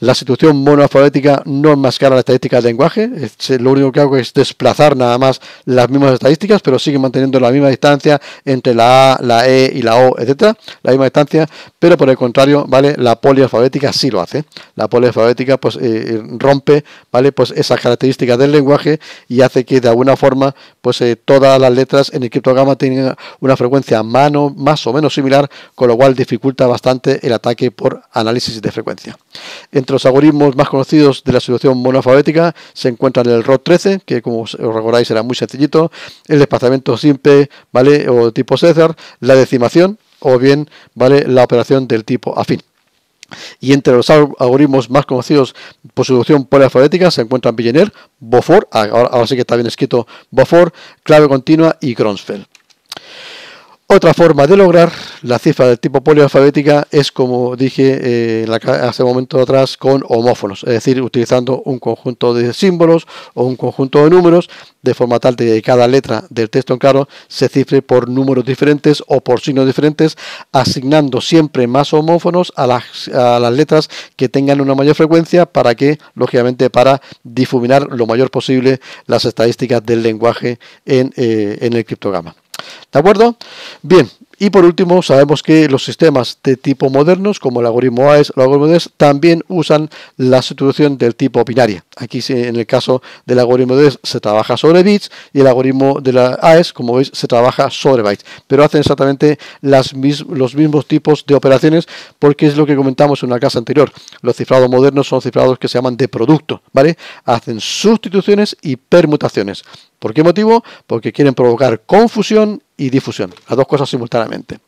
La situación monoalfabética no enmascara la estadística del lenguaje. Es, eh, lo único que hago es desplazar nada más las mismas estadísticas, pero sigue manteniendo la misma distancia entre la A, la E y la O, etcétera, la misma distancia, pero por el contrario, ¿vale? La polialfabética sí lo hace. La polialfabética pues eh, eh, rompe, ¿vale? Pues esas características del lenguaje y hace que de alguna forma pues todas las letras en el criptograma tengan una frecuencia mano, más o menos similar, con lo cual dificulta bastante el ataque por análisis de frecuencia. Entre los algoritmos más conocidos de la solución monoalfabética se encuentran el ROT 13, que como os recordáis era muy sencillito, el desplazamiento simple, ¿vale? O tipo César, la decimación o bien, ¿vale? La operación del tipo afín. Y entre los algoritmos más conocidos por solución polialfabética se encuentran Villeneuve, Beaufort, ahora, sí que está bien escrito Beaufort, clave continua y Gronsfeld. Otra forma de lograr la cifra del tipo polialfabética es, como dije eh, hace un momento atrás, con homófonos, es decir, utilizando un conjunto de símbolos o un conjunto de números, de forma tal que cada letra del texto en claro se cifre por números diferentes o por signos diferentes, asignando siempre más homófonos a las, a las letras que tengan una mayor frecuencia para que, lógicamente, para difuminar lo mayor posible las estadísticas del lenguaje en, eh, en el criptograma. ¿De acuerdo? Bien, y por último, sabemos que los sistemas de tipo modernos, como el algoritmo AES o el algoritmo DES, también usan la sustitución del tipo binaria. Aquí, en el caso del algoritmo DES, se trabaja sobre bits y el algoritmo de la AES, como veis, se trabaja sobre bytes. Pero hacen exactamente los mismos tipos de operaciones porque es lo que comentamos en una casa anterior. Los cifrados modernos son cifrados que se llaman de producto, ¿vale? Hacen sustituciones y permutaciones. ¿Por qué motivo? Porque quieren provocar confusión y difusión, las dos cosas simultáneamente.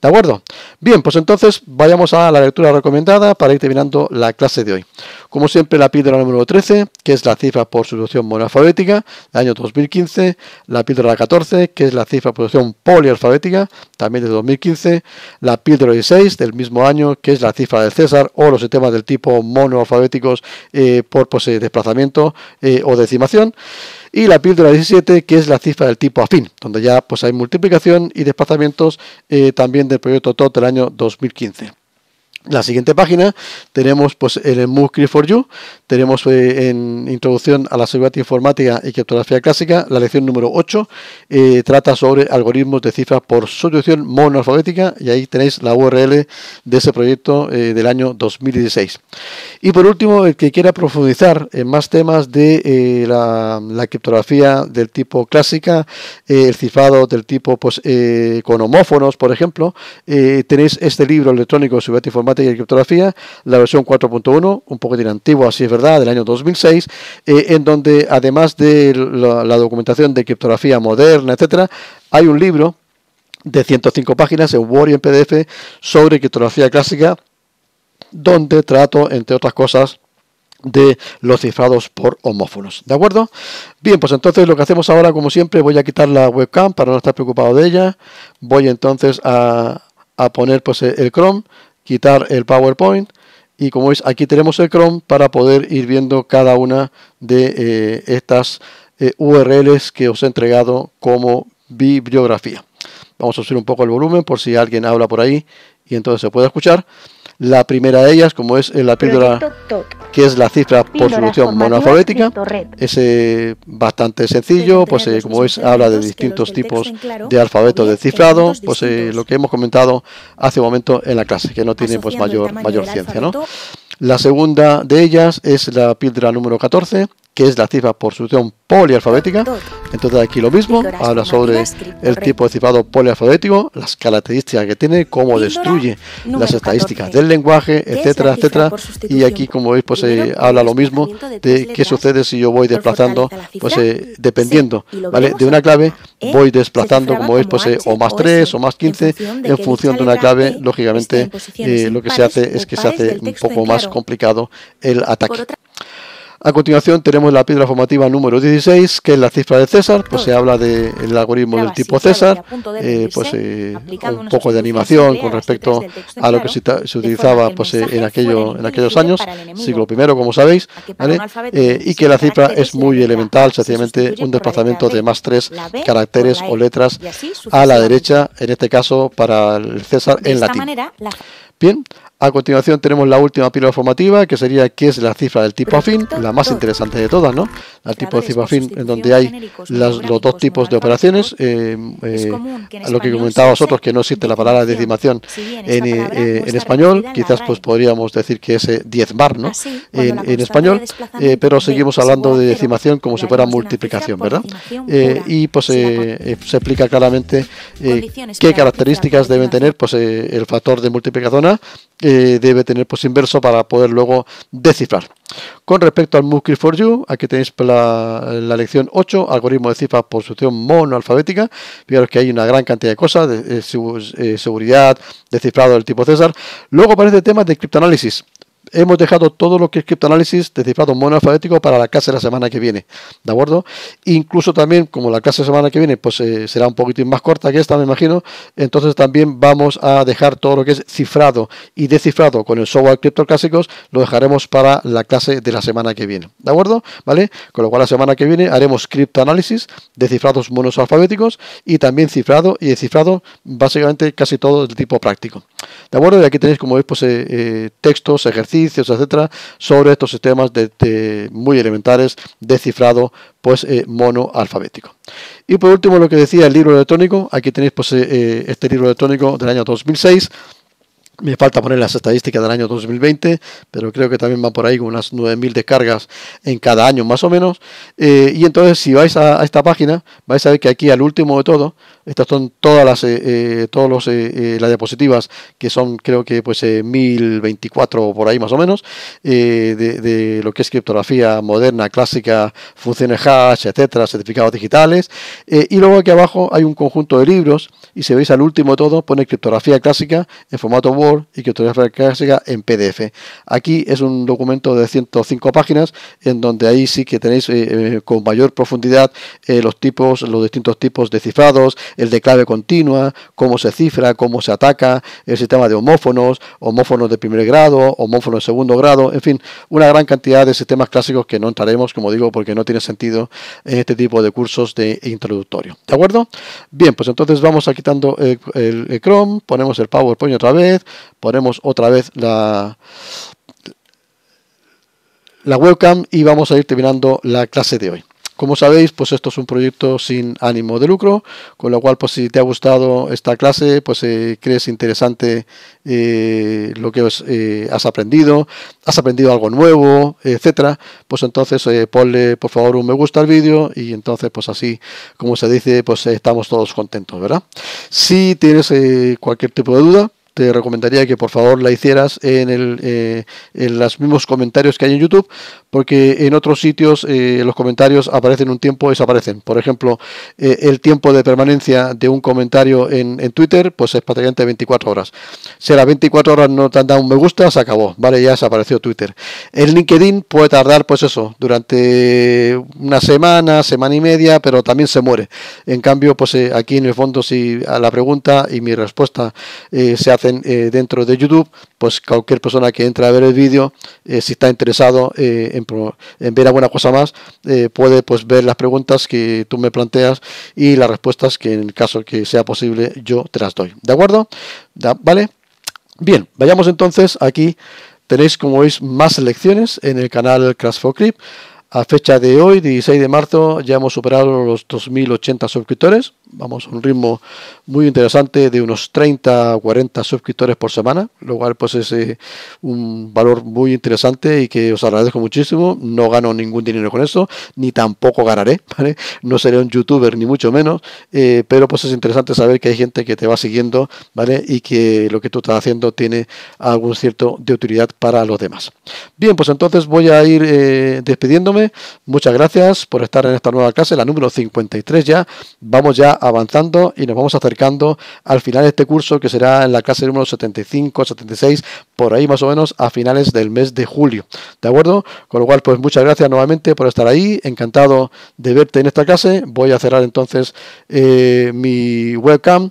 ¿De acuerdo? Bien, pues entonces vayamos a la lectura recomendada para ir terminando la clase de hoy. Como siempre, la píldora número 13, que es la cifra por solución monoalfabética del año 2015, la píldora 14, que es la cifra por solución polialfabética también de 2015, la píldora 16 del mismo año, que es la cifra del César, o los sistemas del tipo monoalfabéticos eh, por pues, eh, desplazamiento eh, o decimación, y la píldora 17, que es la cifra del tipo afín, donde ya pues, hay multiplicación y desplazamientos también del proyecto TOT del año 2015. La siguiente página tenemos pues el MOOC for You, tenemos eh, en Introducción a la Seguridad Informática y Criptografía Clásica, la lección número 8, eh, trata sobre algoritmos de cifras por solución monoalfabética y ahí tenéis la URL de ese proyecto eh, del año 2016. Y por último, el que quiera profundizar en más temas de la, criptografía del tipo clásica, el cifrado del tipo pues, con homófonos, por ejemplo, tenéis este libro electrónico de seguridad informática de y criptografía, la versión 4.1, un poquitín antigua, así es verdad, del año 2006, eh, en donde además de la, documentación de criptografía moderna, etcétera, hay un libro de 105 páginas en Word y en PDF sobre criptografía clásica, donde trato, entre otras cosas, de los cifrados por homófonos. ¿De acuerdo? Bien, pues entonces lo que hacemos ahora, como siempre, voy a quitar la webcam para no estar preocupado de ella. Voy entonces a, a poner pues, el Chrome quitar el PowerPoint y como veis aquí tenemos el Chrome para poder ir viendo cada una de eh, estas eh, URLs que os he entregado como bibliografía. Vamos a subir un poco el volumen por si alguien habla por ahí y entonces se puede escuchar. La primera de ellas, como es la píldora, que es la cifra por solución monoalfabética, es bastante sencillo, pues eh, como es, habla de distintos tipos de alfabeto de cifrado, pues eh, lo que hemos comentado hace un momento en la clase, que no tiene pues mayor, mayor ciencia, ¿no? La segunda de ellas es la píldora número 14, que es la cifra por sustitución polialfabética. Entonces aquí lo mismo, habla sobre el tipo de cifrado polialfabético, las características que tiene, cómo destruye las estadísticas del lenguaje, etcétera, etcétera. Y aquí, como veis, pues eh, habla lo mismo de qué sucede si yo voy desplazando, pues eh, dependiendo ¿vale? de una clave, voy desplazando, como veis, pues eh, o más 3 o más 15, en función de una clave, lógicamente lo que se hace es que se hace un poco más complicado el ataque. A continuación tenemos la piedra formativa número 16, que es la cifra de César, pues se habla del algoritmo del tipo César, eh, pues eh, un poco de animación con respecto a lo que se, utilizaba pues, eh, en, aquello, en aquellos años, siglo I, como sabéis, y que la cifra este es muy elemental, sencillamente un desplazamiento de más tres caracteres o e. letras a la derecha, en este caso para el César en latín. Bien, a continuación tenemos la última pila formativa, que sería qué es la cifra del tipo afín, la más interesante de todas, ¿no? El tipo de cifra afín, en donde hay los dos pues, tipos de operaciones. Eh, eh, lo que comentaba vosotros, que no existe la palabra decimación en, eh, pues, en español, quizás pues podríamos decir que es diezmar, ¿no? Ah, en, español, pero seguimos hablando de decimación como si fuera multiplicación, ¿verdad? y pues se explica claramente qué características deben tener pues el factor de multiplicación a eh, debe tener pues inverso para poder luego descifrar. Con respecto al Muskri for You, aquí tenéis la, lección 8, algoritmo de cifras por sustitución monoalfabética. Fijaros que hay una gran cantidad de cosas, de, su de, eh, seguridad, descifrado del tipo César. Luego aparece el tema de criptoanálisis hemos dejado todo lo que es criptoanálisis descifrado mono alfabético para la clase de la semana que viene, ¿de acuerdo? Incluso también, como la clase de la semana que viene pues eh, será un poquito más corta que esta, me imagino, entonces también vamos a dejar todo lo que es cifrado y descifrado con el software cripto clásicos, lo dejaremos para la clase de la semana que viene, ¿de acuerdo? ¿Vale? Con lo cual la semana que viene haremos criptoanálisis, descifrados monos alfabéticos y también cifrado y descifrado básicamente casi todo del tipo práctico, ¿de acuerdo? Y aquí tenéis, como veis, pues eh, eh, textos, ejercicios, etcétera, sobre estos sistemas de, muy elementales de cifrado pues, eh, monoalfabético. Y por último, lo que decía el libro electrónico. Aquí tenéis pues, eh, eh, este libro electrónico del año 2006. Me falta poner las estadísticas del año 2020, pero creo que también van por ahí con unas 9.000 descargas en cada año más o menos. Eh, y entonces si vais a, esta página, vais a ver que aquí al último de todo estas son todas las, eh, eh, todos eh, las diapositivas que son, creo que, pues 1024 por ahí más o menos, de, lo que es criptografía moderna, clásica, funciones hash, etcétera, certificados digitales. y luego aquí abajo hay un conjunto de libros y si veis al último de todo pone criptografía clásica en formato Word y criptografía clásica en PDF. Aquí es un documento de 105 páginas en donde ahí sí que tenéis con mayor profundidad los tipos, los distintos tipos de cifrados, el de clave continua, cómo se cifra, cómo se ataca, el sistema de homófonos, homófonos de primer grado, homófonos de segundo grado, en fin, una gran cantidad de sistemas clásicos que no entraremos, como digo, porque no tiene sentido en este tipo de cursos de introductorio. ¿De acuerdo? Bien, pues entonces vamos a quitando el, el Chrome, ponemos el PowerPoint otra vez, ponemos otra vez la la webcam y vamos a ir terminando la clase de hoy. Como sabéis, pues esto es un proyecto sin ánimo de lucro, con lo cual, pues si te ha gustado esta clase, pues eh, crees interesante eh, lo que eh, has aprendido, has aprendido algo nuevo, etcétera, pues entonces ponle por favor un me gusta al vídeo y entonces, pues así, como se dice, pues estamos todos contentos, ¿verdad? Si tienes cualquier tipo de duda, te recomendaría que por favor la hicieras en, el, eh, en los mismos comentarios que hay en YouTube, porque en otros sitios eh, los comentarios aparecen un tiempo y desaparecen. Por ejemplo, eh, el tiempo de permanencia de un comentario en, Twitter, pues es prácticamente 24 horas. Si a las 24 horas no te han dado un me gusta, se acabó, ¿vale? Ya desapareció Twitter. el LinkedIn puede tardar, pues eso, durante una semana, semana y media, pero también se muere. En cambio, pues aquí en el fondo, si a la pregunta y mi respuesta se hace eh, dentro de YouTube, pues cualquier persona que entra a ver el vídeo, eh, si está interesado eh, en, ver alguna cosa más, puede pues ver las preguntas que tú me planteas y las respuestas que en el caso que sea posible yo te las doy. ¿De acuerdo? ¿Vale? Bien, vayamos entonces aquí. Tenéis, como veis, más lecciones en el canal Crash for Clip. A fecha de hoy, 16 de marzo, ya hemos superado los 2.080 suscriptores vamos a un ritmo muy interesante de unos 30 o 40 suscriptores por semana, lo cual pues es eh, un valor muy interesante y que os agradezco muchísimo. No gano ningún dinero con eso, ni tampoco ganaré, ¿vale? No seré un youtuber ni mucho menos, eh, pero pues es interesante saber que hay gente que te va siguiendo, ¿vale? Y que lo que tú estás haciendo tiene algún cierto de utilidad para los demás. Bien, pues entonces voy a ir eh, despidiéndome. Muchas gracias por estar en esta nueva clase, la número 53 ya. Vamos ya avanzando y nos vamos acercando al final de este curso que será en la clase número 75, 76, por ahí más o menos a finales del mes de julio. ¿De acuerdo? Con lo cual, pues muchas gracias nuevamente por estar ahí. Encantado de verte en esta clase. Voy a cerrar entonces eh, mi webcam.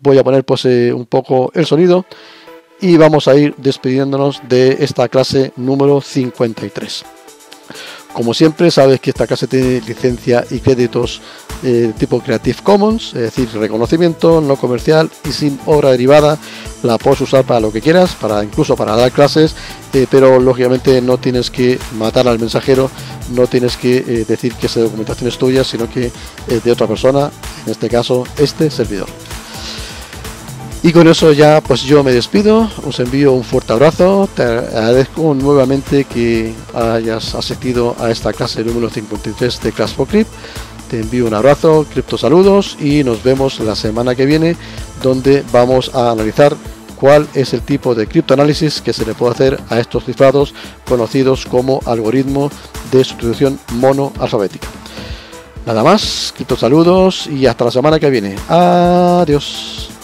Voy a poner pues eh, un poco el sonido y vamos a ir despidiéndonos de esta clase número 53. Como siempre, sabes que esta clase tiene licencia y créditos eh, tipo Creative Commons, es decir, reconocimiento no comercial y sin obra derivada. La puedes usar para lo que quieras, para incluso para dar clases, eh, pero lógicamente no tienes que matar al mensajero, no tienes que eh, decir que esa documentación es tuya, sino que es de otra persona, en este caso este servidor. Y con eso ya pues yo me despido, os envío un fuerte abrazo, te agradezco nuevamente que hayas asistido a esta clase número 53 de Class for Crypt. Te envío un abrazo, cripto saludos y nos vemos la semana que viene donde vamos a analizar cuál es el tipo de criptoanálisis que se le puede hacer a estos cifrados conocidos como algoritmo de sustitución monoalfabética. Nada más, cripto saludos y hasta la semana que viene. Adiós.